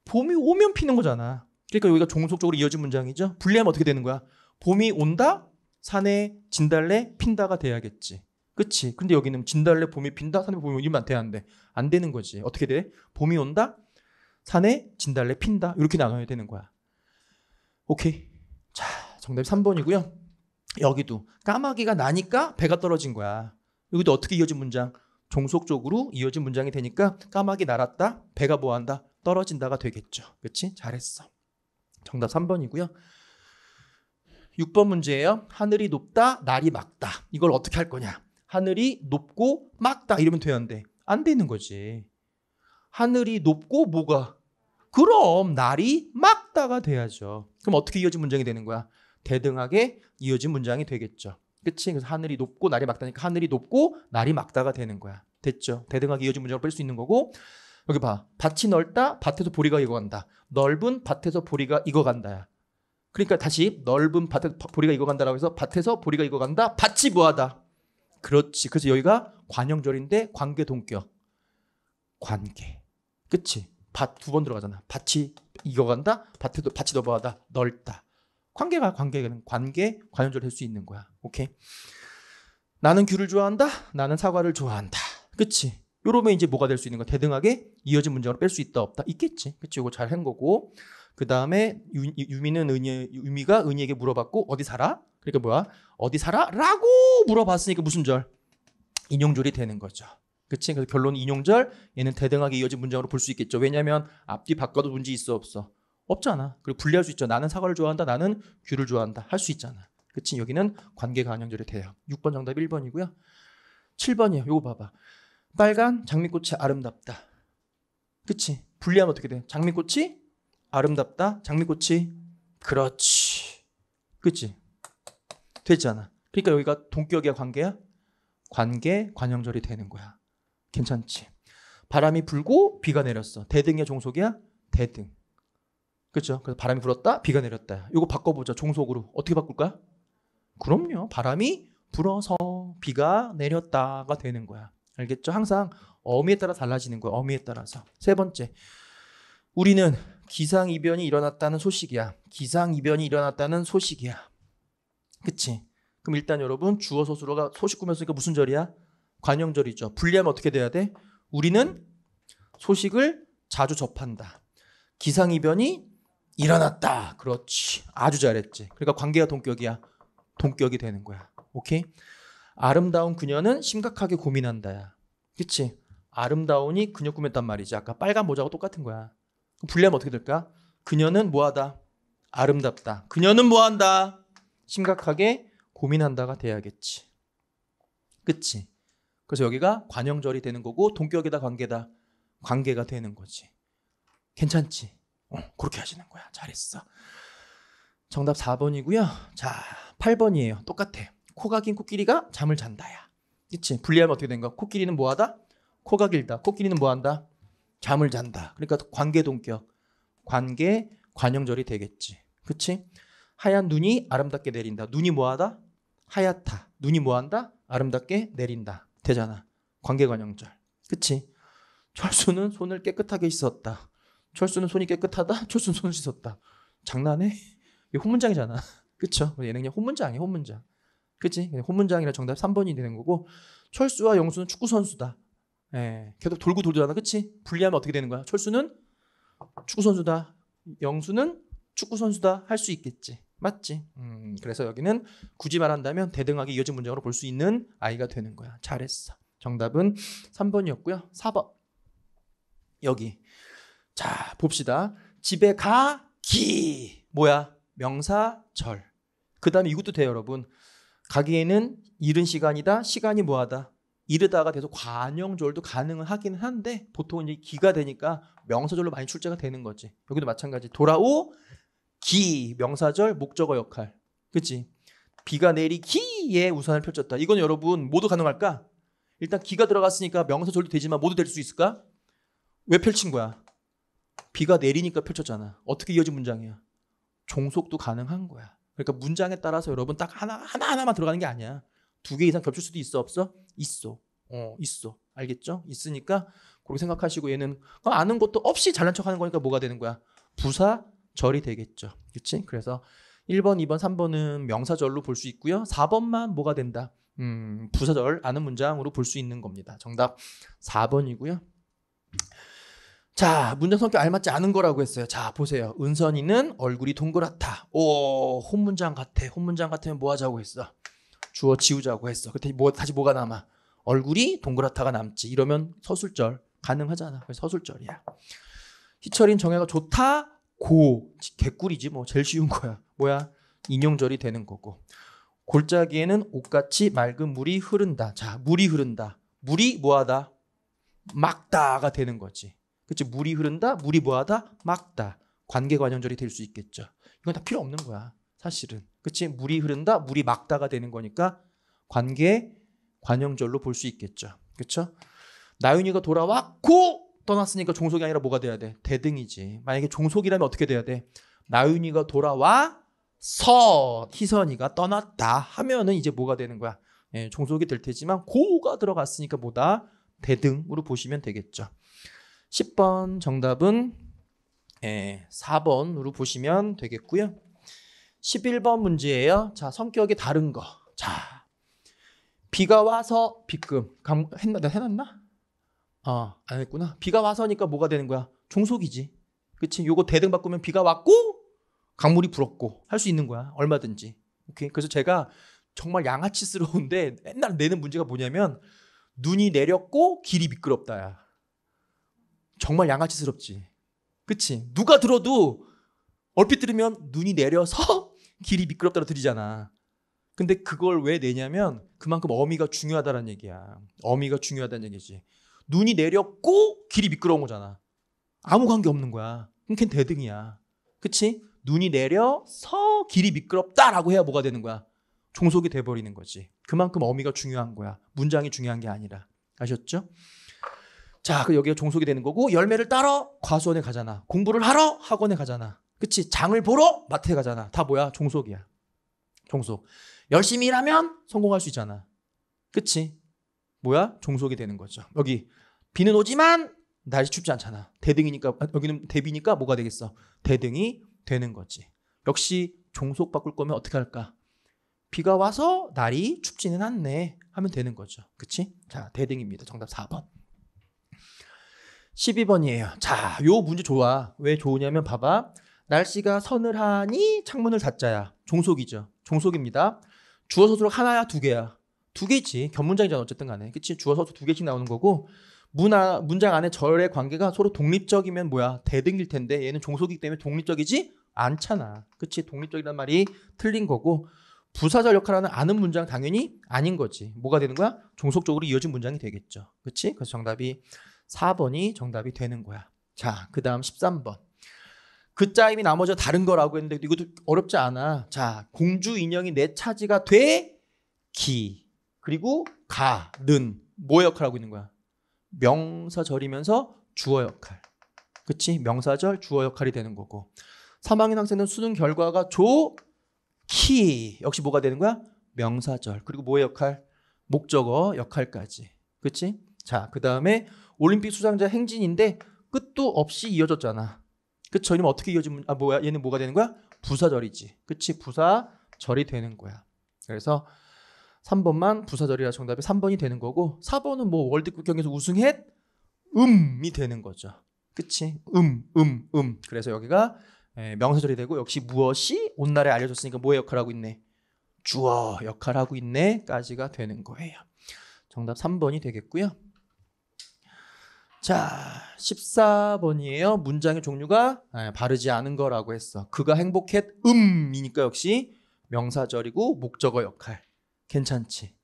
봄이 오면 피는 거잖아. 그러니까 여기가 종속적으로 이어진 문장이죠. 분리하면 어떻게 되는 거야? 봄이 온다, 산에 진달래 핀다가 돼야겠지. 그치? 근데 여기는 진달래 봄이 핀다, 산에 봄이 이러면 돼안 돼. 안 되는 거지. 어떻게 돼? 봄이 온다, 산에 진달래 핀다. 이렇게 나눠야 되는 거야. 오케이. 자, 정답 3번이고요. 여기도 까마귀가 나니까 배가 떨어진 거야. 여기도 어떻게 이어진 문장? 종속적으로 이어진 문장이 되니까 까마귀 날았다, 배가 뭐한다, 떨어진다가 되겠죠. 그렇지? 잘했어. 정답 3번이고요. 6번 문제예요. 하늘이 높다, 날이 막다. 이걸 어떻게 할 거냐? 하늘이 높고 막다 이러면 되는데 안 되는 거지. 하늘이 높고 뭐가? 그럼 날이 막 했다가 돼야죠. 그럼 어떻게 이어진 문장이 되는 거야? 대등하게 이어진 문장이 되겠죠. 그치? 그래서 하늘이 높고 날이 막다니까 하늘이 높고 날이 막다가 되는 거야. 됐죠? 대등하게 이어진 문장을 뺄수 있는 거고 여기 봐. 밭이 넓다. 밭에서 보리가 익어간다. 넓은 밭에서 보리가 익어간다 그러니까 다시 넓은 밭에서 보리가 익어간다라고 해서 밭에서 보리가 익어간다. 밭이 뭐하다. 그렇지. 그래서 여기가 관형절인데 관계 동격. 관계. 그치? 밭두번 들어가잖아. 밭이 이겨간다. 밭도 밭이 넘어가다. 넓다. 관계가 관계는 관계 관연절할 수 있는 거야. 오케이. 나는 귤을 좋아한다. 나는 사과를 좋아한다. 그치? 요러면 이제 뭐가 될 수 있는 거야 대등하게 이어진 문장으로 뺄 수 있다 없다 있겠지. 그치? 요거 잘 한 거고. 그 다음에 유미는 은희, 유미가 은희에게 물어봤고 어디 살아? 그러니까 뭐야? 어디 살아? 라고 물어봤으니까 무슨 절? 인용절이 되는 거죠. 그치? 그래서 결론 은 인용절 얘는 대등하게 이어진 문장으로 볼 수 있겠죠. 왜냐면 앞뒤 바꿔도 문제 있어 없어? 없잖아. 그리고 분리할 수 있죠. 나는 사과를 좋아한다. 나는 귤을 좋아한다. 할 수 있잖아. 그치? 여기는 관계가안용절이 돼요. 6번 정답 1번이고요. 7번이에요. 요거 봐봐. 빨간 장미꽃이 아름답다. 그치? 분리하면 어떻게 돼? 장미꽃이 아름답다. 장미꽃이 그렇지. 그치? 됐잖아. 그러니까 여기가 동격이야 관계야? 관계 관용절이 되는 거야. 괜찮지. 바람이 불고 비가 내렸어. 대등이야 종속이야? 대등. 그렇죠? 그래서 바람이 불었다, 비가 내렸다. 이거 바꿔보자. 종속으로 어떻게 바꿀까? 그럼요. 바람이 불어서 비가 내렸다가 되는 거야. 알겠죠? 항상 어미에 따라 달라지는 거야. 어미에 따라서. 세 번째. 우리는 기상 이변이 일어났다는 소식이야. 기상 이변이 일어났다는 소식이야. 그치? 그럼 일단 여러분 주어 소수로가 소식 꾸며으니까 무슨 절이야? 관용절이죠 분리하면 어떻게 돼야 돼? 우리는 소식을 자주 접한다. 기상이변이 일어났다. 그렇지. 아주 잘했지. 그러니까 관계가 동격이야. 동격이 되는 거야. 오케이? 아름다운 그녀는 심각하게 고민한다야. 그치? 아름다운이 그녀 꾸몄단 말이지. 아까 빨간 모자하고 똑같은 거야. 분리하면 어떻게 될까? 그녀는 뭐하다? 아름답다. 그녀는 뭐한다? 심각하게 고민한다가 돼야겠지. 그치? 그래서 여기가 관형절이 되는 거고 동격이다 관계다 관계가 되는 거지. 괜찮지? 어, 그렇게 하시는 거야. 잘했어. 정답 4번이고요. 자, 8번이에요. 똑같아. 코가 긴 코끼리가 잠을 잔다야. 그치? 분리하면 어떻게 된 거야 코끼리는 뭐하다? 코가 길다. 코끼리는 뭐한다? 잠을 잔다. 그러니까 관계 동격. 관계 관형절이 되겠지. 그치? 하얀 눈이 아름답게 내린다. 눈이 뭐하다? 하얗다. 눈이 뭐한다? 아름답게 내린다. 되잖아. 관계관영절 그치? 철수는 손을 깨끗하게 씻었다. 철수는 손이 깨끗하다. <laughs> 철수는 손을 씻었다. 장난해? 이 혼문장이잖아. <laughs> 그쵸? 얘는 그냥 혼문장이야, 혼문장. 그치? 그냥 혼문장이라 정답 3번이 되는 거고, 철수와 영수는 축구선수다. 예. 계속 돌고 돌잖아. 그치? 분리하면 어떻게 되는 거야? 철수는 축구선수다. 영수는 축구선수다. 할 수 있겠지. 맞지? 음, 그래서 여기는 굳이 말한다면 대등하게 이어진 문장으로 볼 수 있는 아이가 되는 거야. 잘했어. 정답은 3번이었고요. 4번. 여기. 자, 봅시다. 집에 가기. 뭐야? 명사 절. 그다음에 이것도 돼요, 여러분. 가기에는 이른 시간이다. 시간이 뭐하다. 이르다가 계속 관용절도 가능은 하긴 한데 보통 이제 기가 되니까 명사절로 많이 출제가 되는 거지. 여기도 마찬가지. 돌아오 기 명사절 목적어 역할. 그치? 비가 내리기에 우산을 펼쳤다. 이건 여러분 모두 가능할까? 일단 기가 들어갔으니까 명사절도 되지만 모두 될 수 있을까? 왜 펼친 거야? 비가 내리니까 펼쳤잖아. 어떻게 이어진 문장이야? 종속도 가능한 거야. 그러니까 문장에 따라서 여러분 딱 하나 하나 하나만 들어가는 게 아니야. 두 개 이상 겹칠 수도 있어 없어? 있어. 어, 있어. 알겠죠? 있으니까 그렇게 생각하시고 얘는 아는 것도 없이 잘난 척하는 거니까 뭐가 되는 거야? 부사 절이 되겠죠. 그렇지? 그래서 1번, 2번, 3번은 명사절로 볼 수 있고요. 4번만 뭐가 된다? 음, 부사절 아는 문장으로 볼 수 있는 겁니다. 정답 4번이고요. 자, 문장 성격 알맞지 않은 거라고 했어요. 자, 보세요. 은선이는 얼굴이 동그랗다. 오, 혼문장 같아. 혼문장 같으면 뭐 하자고 했어? 주어 지우자고 했어. 그때 뭐 다시 뭐가 남아? 얼굴이 동그랗다가 남지. 이러면 서술절 가능하잖아. 서술절이야 희철인 정해가 좋다. 고 개꿀이지 뭐 제일 쉬운 거야. 뭐야? 인용절이 되는 거고. 골짜기에는 옷같이 맑은 물이 흐른다. 자, 물이 흐른다. 물이 뭐하다? 막다가 되는 거지. 그치? 물이 흐른다. 물이 뭐하다? 막다. 관계관용절이될 수 있겠죠. 이건 다 필요 없는 거야. 사실은. 그치? 물이 흐른다. 물이 막다가 되는 거니까 관계 관용절로볼 수 있겠죠. 그쵸? 나윤이가 돌아왔고 떠났으니까 종속이 아니라 뭐가 돼야 돼? 대등이지. 만약에 종속이라면 어떻게 돼야 돼? 나윤이가 돌아와 서 희선이가 떠났다 하면은 이제 뭐가 되는 거야? 예, 종속이 될 테지만 고가 들어갔으니까 뭐다? 대등으로 보시면 되겠죠. 10번 정답은 예, 4번으로 보시면 되겠고요. 11번 문제예요. 자, 성격이 다른 거. 자, 비가 와서 비금. 감, 했나? 내가 해놨나? 아, 안 했구나. 비가 와서니까 뭐가 되는 거야? 종속이지. 그치? 요거 대등 바꾸면 비가 왔고, 강물이 불었고, 할 수 있는 거야. 얼마든지. 오케이. 그래서 제가 정말 양아치스러운데 맨날 내는 문제가 뭐냐면, 눈이 내렸고, 길이 미끄럽다, 야. 정말 양아치스럽지. 그치? 누가 들어도 얼핏 들으면 눈이 내려서 <laughs> 길이 미끄럽다로 들리잖아. 근데 그걸 왜 내냐면 그만큼 어미가 중요하다는 얘기야. 어미가 중요하다는 얘기지. 눈이 내렸고 길이 미끄러운 거잖아. 아무 관계 없는 거야. 그럼 대등이야. 그치? 눈이 내려서 길이 미끄럽다라고 해야 뭐가 되는 거야? 종속이 돼버리는 거지. 그만큼 어미가 중요한 거야. 문장이 중요한 게 아니라. 아셨죠? 자, 그 여기가 종속이 되는 거고 열매를 따러 과수원에 가잖아. 공부를 하러 학원에 가잖아. 그치? 장을 보러 마트에 가잖아. 다 뭐야? 종속이야. 종속. 열심히 일하면 성공할 수 있잖아. 그치? 뭐야? 종속이 되는 거죠. 여기 비는 오지만 날씨 춥지 않잖아. 대등이니까 아, 여기는 대비니까 뭐가 되겠어? 대등이 되는 거지. 역시 종속 바꿀 거면 어떻게 할까? 비가 와서 날이 춥지는 않네 하면 되는 거죠. 그치? 자, 대등입니다. 정답 4번. 12번이에요. 자, 요 문제 좋아. 왜 좋으냐면 봐봐. 날씨가 서늘하니 창문을 닫자야. 종속이죠. 종속입니다. 주어 서술어 하나야, 두 개야. 두 개지. 견문장이잖아 어쨌든 간에. 그치? 주어 서두 개씩 나오는 거고 문화 문장 안에 절의 관계가 서로 독립적이면 뭐야? 대등일 텐데 얘는 종속이기 때문에 독립적이지 않잖아. 그치? 독립적이란 말이 틀린 거고 부사절 역할하는 아는 문장 당연히 아닌 거지. 뭐가 되는 거야? 종속적으로 이어진 문장이 되겠죠. 그치? 그래서 정답이 4번이 정답이 되는 거야. 자, 그 다음 13번. 그 짜임이 나머지 다른 거라고 했는데 이것도 어렵지 않아. 자, 공주 인형이 내 네 차지가 돼 기. 그리고 가 는 뭐 역할을 하고 있는 거야? 명사절이면서 주어 역할. 그치? 명사절, 주어 역할이 되는 거고. 3학년 학생은 수능 결과가 조, 키. 역시 뭐가 되는 거야? 명사절. 그리고 뭐의 역할? 목적어 역할까지. 그치? 자, 그 다음에 올림픽 수상자 행진인데 끝도 없이 이어졌잖아. 그쵸? 이러면 어떻게 이어지면, 아, 뭐야? 얘는 뭐가 되는 거야? 부사절이지. 그치? 부사절이 되는 거야. 그래서 3번만 부사절이라 정답이 3번이 되는 거고 4번은 뭐 월드컵 경기에서 우승했 음이 되는 거죠. 그치? 음, 음, 음. 그래서 여기가 예, 명사절이 되고 역시 무엇이 온날에 알려졌으니까 뭐의 역할을 하고 있네? 주어 역할을 하고 있네 까지가 되는 거예요. 정답 3번이 되겠고요. 자, 14번이에요. 문장의 종류가 예, 바르지 않은 거라고 했어. 그가 행복했 음이니까 역시 명사절이고 목적어 역할. 괜찮지.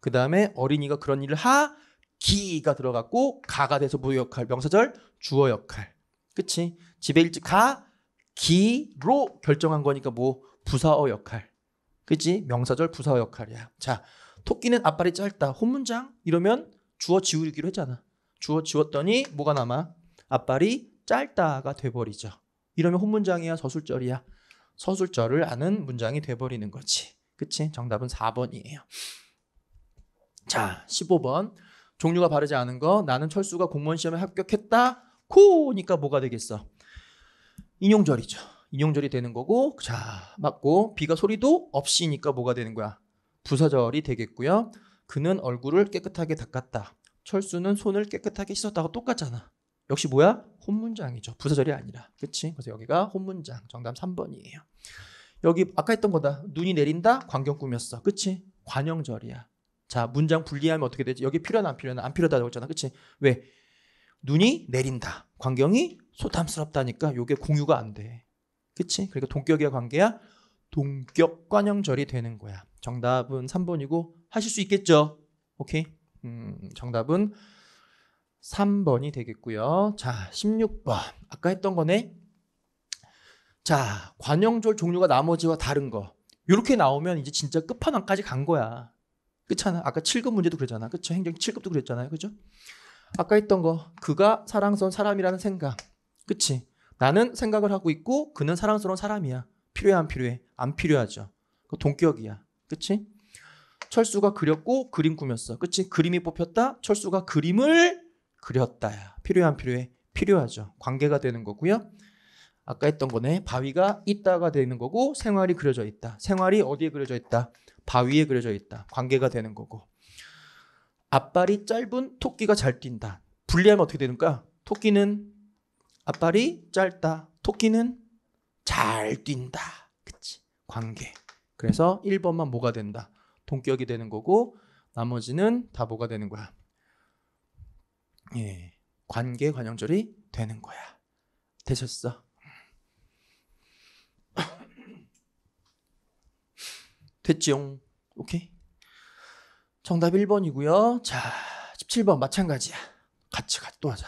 그 다음에 어린이가 그런 일을 하기가 들어갔고 가가 돼서 부여 역할, 명사절 주어 역할. 그치? 집에 일찍 가 기로 결정한 거니까 뭐 부사어 역할. 그치? 명사절 부사어 역할이야. 자, 토끼는 앞발이 짧다. 혼문장 이러면 주어 지우기로 했잖아. 주어 지웠더니 뭐가 남아? 앞발이 짧다가 돼버리죠. 이러면 혼문장이야, 서술절이야. 서술절을 아는 문장이 돼버리는 거지. 그치? 정답은 4번이에요. 자, 15번. 종류가 바르지 않은 거. 나는 철수가 공무원 시험에 합격했다. 코니까 뭐가 되겠어? 인용절이죠. 인용절이 되는 거고 자, 맞고 비가 소리도 없이니까 뭐가 되는 거야? 부사절이 되겠고요. 그는 얼굴을 깨끗하게 닦았다. 철수는 손을 깨끗하게 씻었다고 똑같잖아. 역시 뭐야? 혼문장이죠. 부사절이 아니라. 그치? 그래서 여기가 혼문장. 정답 3번이에요. 여기 아까 했던 거다. 눈이 내린다. 광경 꾸몄어. 그치? 관형절이야. 자 문장 분리하면 어떻게 되지? 여기 필요하나 안 필요하나 안 필요하다고 했잖아. 그치? 왜? 눈이 내린다. 광경이 소탐스럽다니까 요게 공유가 안 돼. 그치? 그러니까 동격의 관계야? 동격 관형절이 되는 거야. 정답은 3번이고 하실 수 있겠죠? 오케이? 음, 정답은 3번이 되겠고요. 자, 16번. 아까 했던 거네. 자, 관형절 종류가 나머지와 다른 거. 이렇게 나오면 이제 진짜 끝판왕까지 간 거야. 그렇잖아. 아까 7급 문제도 그랬잖아. 그렇죠? 행정 7급도 그랬잖아요. 그죠? 아까 했던 거. 그가 사랑스러운 사람이라는 생각. 그치? 나는 생각을 하고 있고 그는 사랑스러운 사람이야. 필요해 안 필요해? 안 필요하죠. 그 동격이야. 그치? 철수가 그렸고 그림 꾸몄어. 그치? 그림이 뽑혔다. 철수가 그림을 그렸다 필요해 안 필요해? 필요하죠. 관계가 되는 거고요. 아까 했던 거네. 바위가 있다가 되는 거고 생활이 그려져 있다. 생활이 어디에 그려져 있다? 바위에 그려져 있다. 관계가 되는 거고. 앞발이 짧은 토끼가 잘 뛴다. 분리하면 어떻게 되는가? 토끼는 앞발이 짧다. 토끼는 잘 뛴다. 그치? 관계. 그래서 1번만 뭐가 된다? 동격이 되는 거고 나머지는 다 뭐가 되는 거야? 예. 관계 관형절이 되는 거야. 되셨어? 됐지용. 오케이. 정답 1번이고요. 자, 17번 마찬가지야. 같이 같이 또 하자.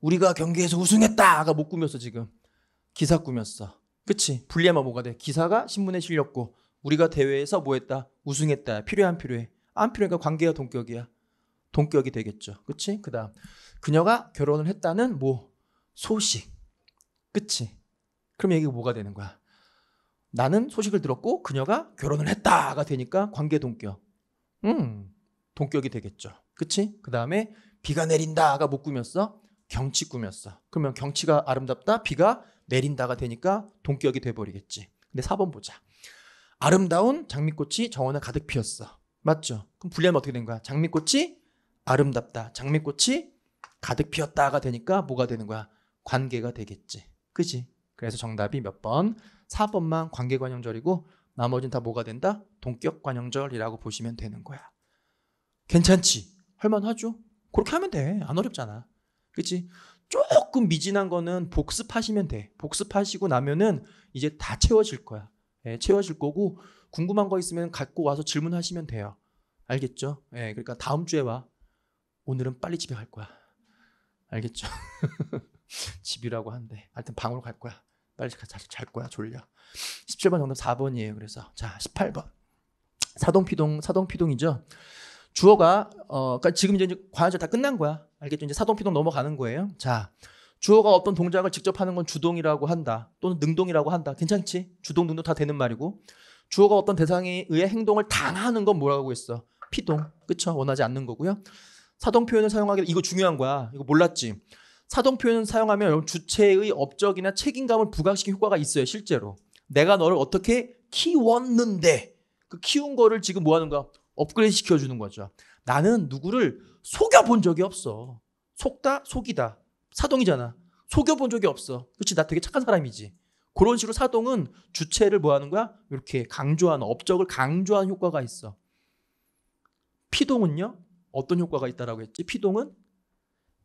우리가 경기에서 우승했다가 못 꾸몄어 지금. 기사 꾸몄어. 그치? 불리하면 뭐가 돼? 기사가 신문에 실렸고 우리가 대회에서 뭐했다? 우승했다. 필요한 필요해. 안 필요하니까 그러니까 관계와 동격이야. 동격이 되겠죠. 그치? 그 다음 그녀가 결혼을 했다는 뭐 소식. 그치? 그럼 이게 뭐가 되는 거야? 나는 소식을 들었고 그녀가 결혼을 했다가 되니까 관계 동격. 음, 동격이 되겠죠. 그치? 그 다음에 비가 내린다가 못 꾸몄어? 경치 꾸몄어. 그러면 경치가 아름답다? 비가 내린다가 되니까 동격이 돼버리겠지. 근데 4번 보자. 아름다운 장미꽃이 정원에 가득 피었어. 맞죠? 그럼 분리하면 어떻게 된 거야? 장미꽃이 아름답다. 장미꽃이 가득 피었다가 되니까 뭐가 되는 거야? 관계가 되겠지. 그지? 그래서 정답이 몇 번? 4번만 관계관용절이고 나머지는 다 뭐가 된다? 동격관용절이라고 보시면 되는 거야. 괜찮지? 할만하죠? 그렇게 하면 돼. 안 어렵잖아. 그치? 조금 미진한 거는 복습하시면 돼. 복습하시고 나면은 이제 다 채워질 거야. 예, 채워질 거고 궁금한 거 있으면 갖고 와서 질문하시면 돼요. 알겠죠? 예, 그러니까 다음 주에 와. 오늘은 빨리 집에 갈 거야. 알겠죠? <laughs> 집이라고 한데 하여튼 방으로 갈 거야. 빨리 다잘 거야 졸려 17번 정답 4번이에요 그래서 자 18번 사동피동 사동피동이죠 주어가 어 그러니까 지금 이제 과연다 끝난 거야 알겠죠 이제 사동피동 넘어가는 거예요 자 주어가 어떤 동작을 직접 하는 건 주동이라고 한다 또는 능동이라고 한다 괜찮지 주동 능동 다 되는 말이고 주어가 어떤 대상에 의해 행동을 당하는 건 뭐라고 했어 피동 그쵸 원하지 않는 거고요 사동 표현을 사용하게 이거 중요한 거야 이거 몰랐지 사동 표현 을 사용하면 여러분 주체의 업적이나 책임감을 부각시킨 효과가 있어요 실제로 내가 너를 어떻게 키웠는데 그 키운 거를 지금 뭐 하는 가 업그레이드 시켜주는 거죠 나는 누구를 속여본 적이 없어 속다 속이다 사동이잖아 속여본 적이 없어 그렇지 나 되게 착한 사람이지 그런 식으로 사동은 주체를 뭐 하는 거야 이렇게 강조하는 업적을 강조하는 효과가 있어 피동은요 어떤 효과가 있다라고 했지 피동은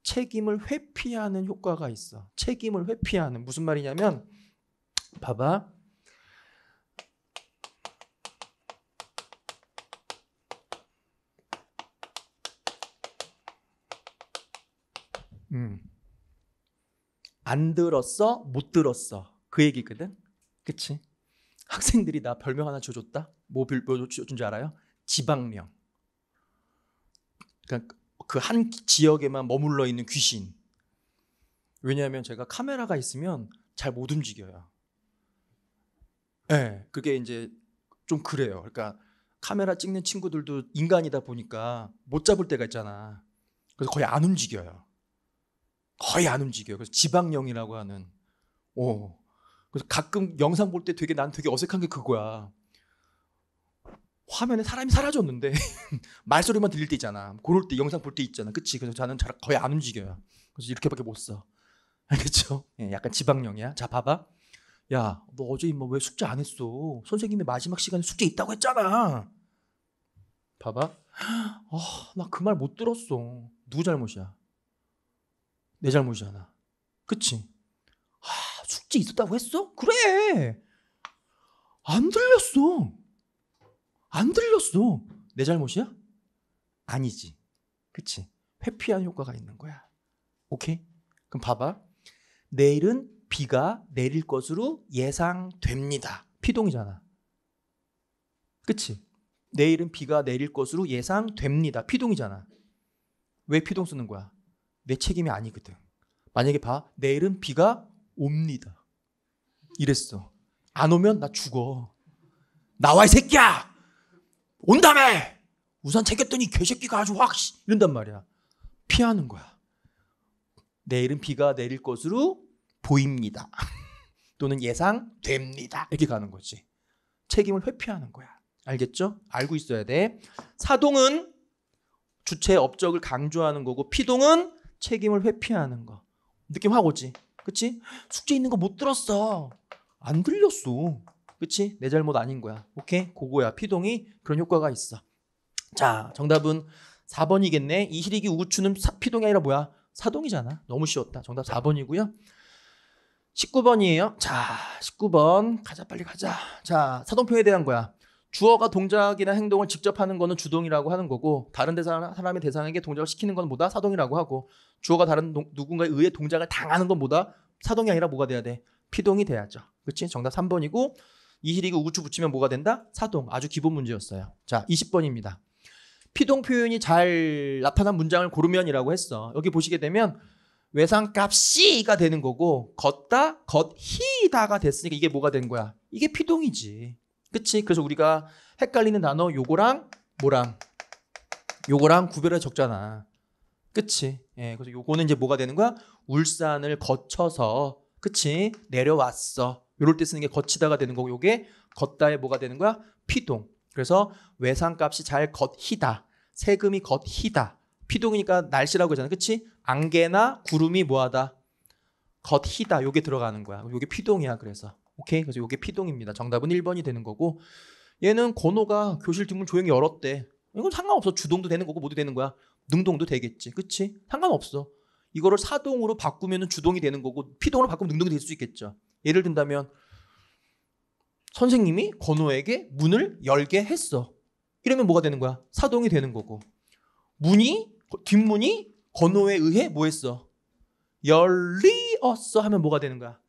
책임을 회피하는 효과가 있어. 책임을 회피하는 무슨 말이냐면 봐봐. 음. 안 들었어? 못 들었어. 그 얘기거든. 그치? 학생들이 나 별명 하나 줘줬다. 뭐 별명 뭐, 뭐, 준줄 알아요? 지방령. 그러니까 그한 지역에만 머물러 있는 귀신. 왜냐하면 제가 카메라가 있으면 잘 못 움직여요. 예, 네, 그게 이제 좀 그래요. 그러니까 카메라 찍는 친구들도 인간이다 보니까 못 잡을 때가 있잖아. 그래서 거의 안 움직여요. 거의 안 움직여요. 그래서 지방령이라고 하는. 오. 그래서 가끔 영상 볼 때 되게 난 되게 어색한 게 그거야. 화면에 사람이 사라졌는데 <laughs> 말소리만 들릴 때 있잖아. 그럴 때 영상 볼 때 있잖아. 그치? 그래서 저는 잘 거의 안 움직여요. 그래서 이렇게밖에 못 써. <laughs> 알겠죠? 예, 약간 지방령이야. 자, 봐봐. 야, 너 어제 뭐 왜 숙제 안 했어? 선생님이 마지막 시간에 숙제 있다고 했잖아. 봐봐. 어, <gasps> 아, 나 그 말 못 들었어. 누구 잘못이야? 내 잘못이잖아. 그치? 아, 숙제 있었다고 했어? 그래! 안 들렸어. 안 들렸어. 내 잘못이야? 아니지. 그치? 회피한 효과가 있는 거야. 오케이? 그럼 봐봐. 내일은 비가 내릴 것으로 예상됩니다. 피동이잖아. 그치? 내일은 비가 내릴 것으로 예상됩니다. 피동이잖아. 왜 피동 쓰는 거야? 내 책임이 아니거든. 만약에 봐. 내일은 비가 옵니다. 이랬어. 안 오면 나 죽어. 나와, 이 새끼야! 온다며! 우산 챙겼더니 개새끼가 아주 확 이런단 말이야. 피하는 거야. 내일은 비가 내릴 것으로 보입니다. <laughs> 또는 예상됩니다. 이렇게 가는 거지. 책임을 회피하는 거야. 알겠죠? 알고 있어야 돼. 사동은 주체 업적을 강조하는 거고 피동은 책임을 회피하는 거. 느낌 하고지 그치? 숙제 있는 거 못 들었어. 안 들렸어. 그치? 내 잘못 아닌 거야. 오케이? 그거야. 피동이 그런 효과가 있어. 자, 정답은 4번이겠네. 이 히리기 우추는 피동이 아니라 뭐야? 사동이잖아. 너무 쉬웠다. 정답 4번이고요. 19번이에요. 자, 19번. 가자, 빨리 가자. 자, 사동표에 대한 거야. 주어가 동작이나 행동을 직접 하는 거는 주동이라고 하는 거고 다른 대상, 사람의 대상에게 동작을 시키는 건 뭐다 사동이라고 하고 주어가 다른 노, 누군가에 의해 동작을 당하는 건 뭐다 사동이 아니라 뭐가 돼야 돼 피동이 돼야죠 그치 정답 3번이고 이히리그 우측 붙이면 뭐가 된다? 사동. 아주 기본 문제였어요. 자, 20번입니다. 피동 표현이 잘 나타난 문장을 고르면이라고 했어. 여기 보시게 되면 외상값이가 되는 거고 걷다 걷히다가 됐으니까 이게 뭐가 된 거야? 이게 피동이지. 그치? 그래서 우리가 헷갈리는 단어 요거랑 뭐랑 요거랑 구별해 적잖아. 그치? 예, 그래서 요거는 이제 뭐가 되는 거야? 울산을 거쳐서 그치? 내려왔어. 이럴 때 쓰는 게 거치다가 되는 거고 이게 걷다에 뭐가 되는 거야? 피동. 그래서 외상값이 잘 걷히다. 세금이 걷히다. 피동이니까 날씨라고 하잖아. 그치? 안개나 구름이 뭐하다? 겉히다 요게 들어가는 거야. 요게 피동이야. 그래서. 오케이? 그래서 요게 피동입니다. 정답은 1번이 되는 거고 얘는 권호가 교실 뒷문 조용히 열었대. 이건 상관없어. 주동도 되는 거고 모두 되는 거야. 능동도 되겠지. 그치? 상관없어. 이거를 사동으로 바꾸면 주동이 되는 거고 피동으로 바꾸면 능동이 될 수 있겠죠. 예를 든다면 선생님이 건호에게 문을 열게 했어. 이러면 뭐가 되는 거야? 사동이 되는 거고. 문이 뒷문이 건호에 의해 뭐 했어? 열리었어 하면 뭐가 되는 거야?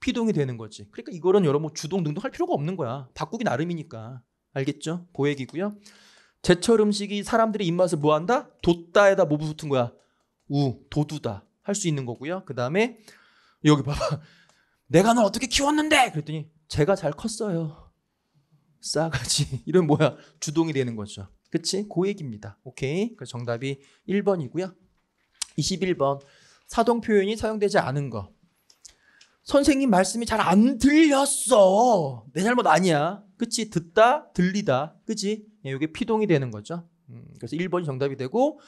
피동이 되는 거지. 그러니까 이거는 여러분 뭐 주동 능동 할 필요가 없는 거야. 바꾸기 나름이니까. 알겠죠? 보액이고요 제철 음식이 사람들의 입맛을 뭐한다? 돋다에다 뭐 붙은 거야? 우, 도두다. 할 수 있는 거고요. 그 다음에 여기 봐봐. 내가 널 어떻게 키웠는데? 그랬더니 제가 잘 컸어요. 싸가지. <laughs> 이런 뭐야? 주동이 되는 거죠. 그치? 고그 얘기입니다. 오케이. 그래서 정답이 1번이고요. 21번. 사동 표현이 사용되지 않은 거. 선생님 말씀이 잘 안 들렸어. 내 잘못 아니야. 그치? 듣다, 들리다. 그치? 이게 예, 피동이 되는 거죠. 음, 그래서 1번이 정답이 되고,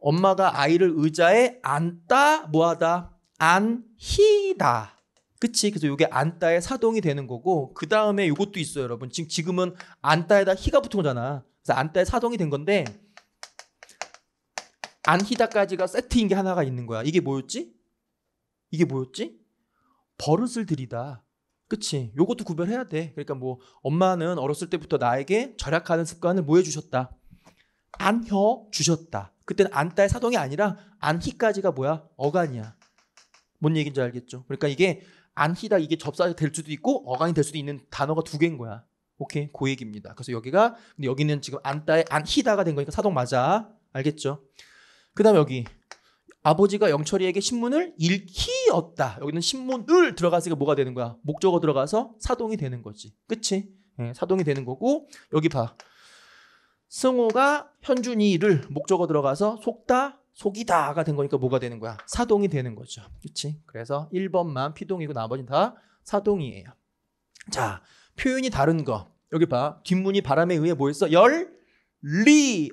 엄마가 아이를 의자에 앉다, 뭐하다? 안히다. 그치? 그래서 요게 안따에 사동이 되는 거고 그 다음에 요것도 있어요, 여러분. 지금 지금은 안따에다 히가 붙은 거잖아. 그래서 안따에 사동이 된 건데 안히다까지가 세트인 게 하나가 있는 거야. 이게 뭐였지? 이게 뭐였지? 버릇을 들이다. 그치? 요것도 구별해야 돼. 그러니까 뭐 엄마는 어렸을 때부터 나에게 절약하는 습관을 뭐 해주셨다. 안혀 주셨다. 그때는 안따의 사동이 아니라 안히까지가 뭐야? 어간이야. 뭔 얘기인지 알겠죠? 그러니까 이게 안히다 이게 접사가 될 수도 있고 어간이 될 수도 있는 단어가 두 개인 거야. 오케이, 그 얘기입니다. 그래서 여기가 근데 여기는 지금 안따의 안히다가 된 거니까 사동 맞아. 알겠죠? 그다음 여기 아버지가 영철이에게 신문을 읽히었다. 여기는 신문을 들어가서니까 뭐가 되는 거야? 목적어 들어가서 사동이 되는 거지. 그치? 네, 사동이 되는 거고 여기 봐. 승호가 현준이를 목적어 들어가서 속다 속이다가 된 거니까 뭐가 되는 거야? 사동이 되는 거죠. 그렇지? 그래서 1번만 피동이고 나머지는 다 사동이에요. 자, 표현이 다른 거. 여기 봐. 뒷문이 바람에 의해 뭐였어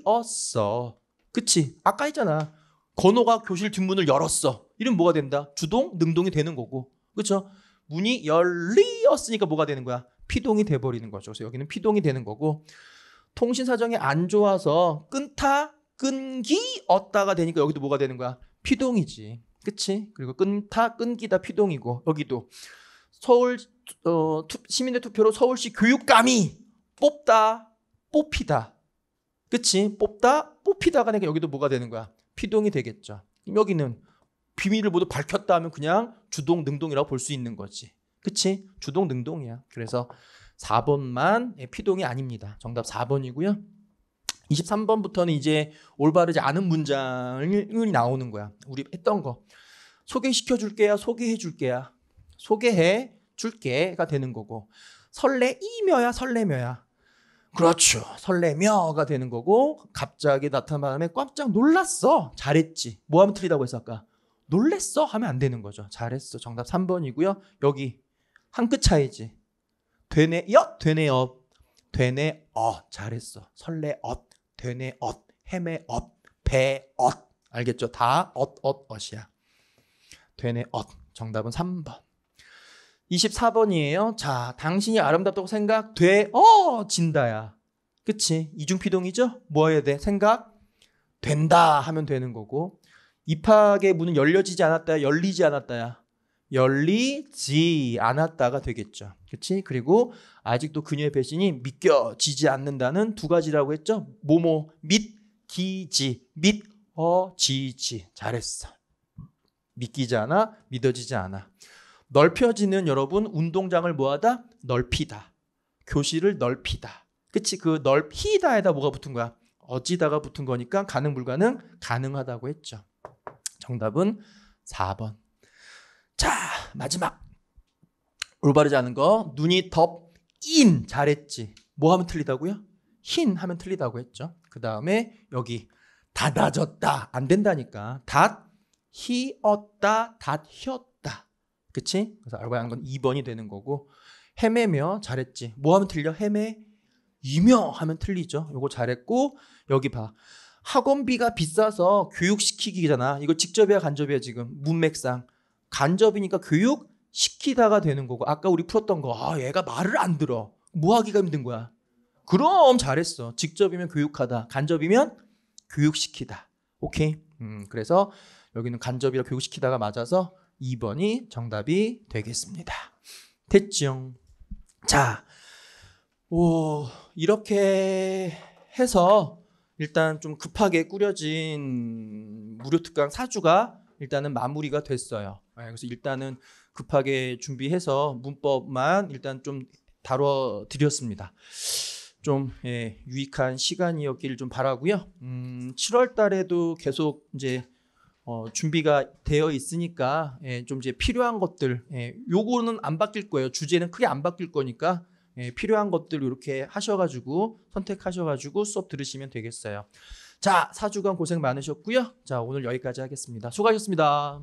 열리었어. 그치? 아까 했잖아. 건호가 교실 뒷문을 열었어. 이름 뭐가 된다? 주동, 능동이 되는 거고. 그쵸 문이 열리었으니까 뭐가 되는 거야? 피동이 돼버리는 거죠. 그래서 여기는 피동이 되는 거고 통신 사정이 안 좋아서 끊다 끈기 얻다가 되니까 여기도 뭐가 되는 거야? 피동이지. 그치? 그리고 끈타 끈기다 피동이고 여기도 서울 어, 투, 시민의 투표로 서울시 교육감이 뽑다 뽑히다. 그치? 뽑다 뽑히다가 되니까 여기도 뭐가 되는 거야? 피동이 되겠죠. 여기는 비밀을 모두 밝혔다 하면 그냥 주동 능동이라고 볼 수 있는 거지. 그치? 주동 능동이야. 그래서 4번만 예, 피동이 아닙니다. 정답 4번이고요. 23번부터는 이제 올바르지 않은 문장이 나오는 거야. 우리 했던 거. 소개시켜 줄게야, 소개해 줄게야. 소개해 줄게가 되는 거고. 설레이며야, 설레며야. 그렇죠. 설레며가 되는 거고 갑자기 나타난 바람에 깜짝 놀랐어. 잘했지. 뭐 하면 틀리다고 했어 아까. 놀랬어 하면 안 되는 거죠. 잘했어. 정답 3번이고요. 여기 한 끗 차이지. 되네 여 되네 업 되네 어 잘했어. 설레 업 되네 엇, 헤매 엇, 배 엇. 알겠죠? 다 엇, 엇, 엇이야. 되네 엇. 정답은 3번. 24번이에요. 자, 당신이 아름답다고 생각 되어진다야. 그치? 이중피동이죠? 뭐 해야 돼? 생각 된다 하면 되는 거고 입학의 문은 열려지지 않았다야 열리지 않았다야 열리지 않았다가 되겠죠. 그렇지? 그리고 아직도 그녀의 배신이 믿겨지지 않는다는 두 가지라고 했죠. 뭐뭐 믿기지 믿어지지 잘했어. 믿기지 않아 믿어지지 않아. 넓혀지는 여러분 운동장을 뭐하다 넓히다. 교실을 넓히다. 그치? 그 넓히다에다 뭐가 붙은 거야? 어지다가 붙은 거니까 가능 불가능 가능하다고 했죠. 정답은 4번. 자, 마지막. 올바르지 않은 거. 눈이 덥인 잘했지. 뭐 하면 틀리다고요? 흰 하면 틀리다고 했죠. 그 다음에 여기 닫아졌다. 안 된다니까. 닫, 히었다, 닫었다 그치? 그래서 알고야 하는 건 2번이 되는 거고. 헤매며 잘했지. 뭐 하면 틀려? 헤매, 이며 하면 틀리죠. 요거 잘했고, 여기 봐. 학원비가 비싸서 교육시키기잖아. 이거 직접이야, 간접이야, 지금. 문맥상. 간접이니까 교육 시키다가 되는 거고 아까 우리 풀었던 거 아, 얘가 말을 안 들어. 뭐 하기가 힘든 거야. 그럼 잘했어. 직접이면 교육하다. 간접이면 교육시키다. 오케이. 음, 그래서 여기는 간접이라 교육시키다가 맞아서 2번이 정답이 되겠습니다. 됐죠. 자, 오, 이렇게 해서 일단 좀 급하게 꾸려진 무료특강 사주가 일단은 마무리가 됐어요. 예, 그래서 일단은 급하게 준비해서 문법만 일단 좀 다뤄 드렸습니다. 좀 예, 유익한 시간이었기를 좀 바라고요. 음, 7월 달에도 계속 이제 어, 준비가 되어 있으니까 예, 좀 이제 필요한 것들 예, 요거는 안 바뀔 거예요. 주제는 크게 안 바뀔 거니까 예, 필요한 것들 이렇게 하셔가지고 선택하셔가지고 수업 들으시면 되겠어요. 자, 4주간 고생 많으셨고요. 자, 오늘 여기까지 하겠습니다. 수고하셨습니다.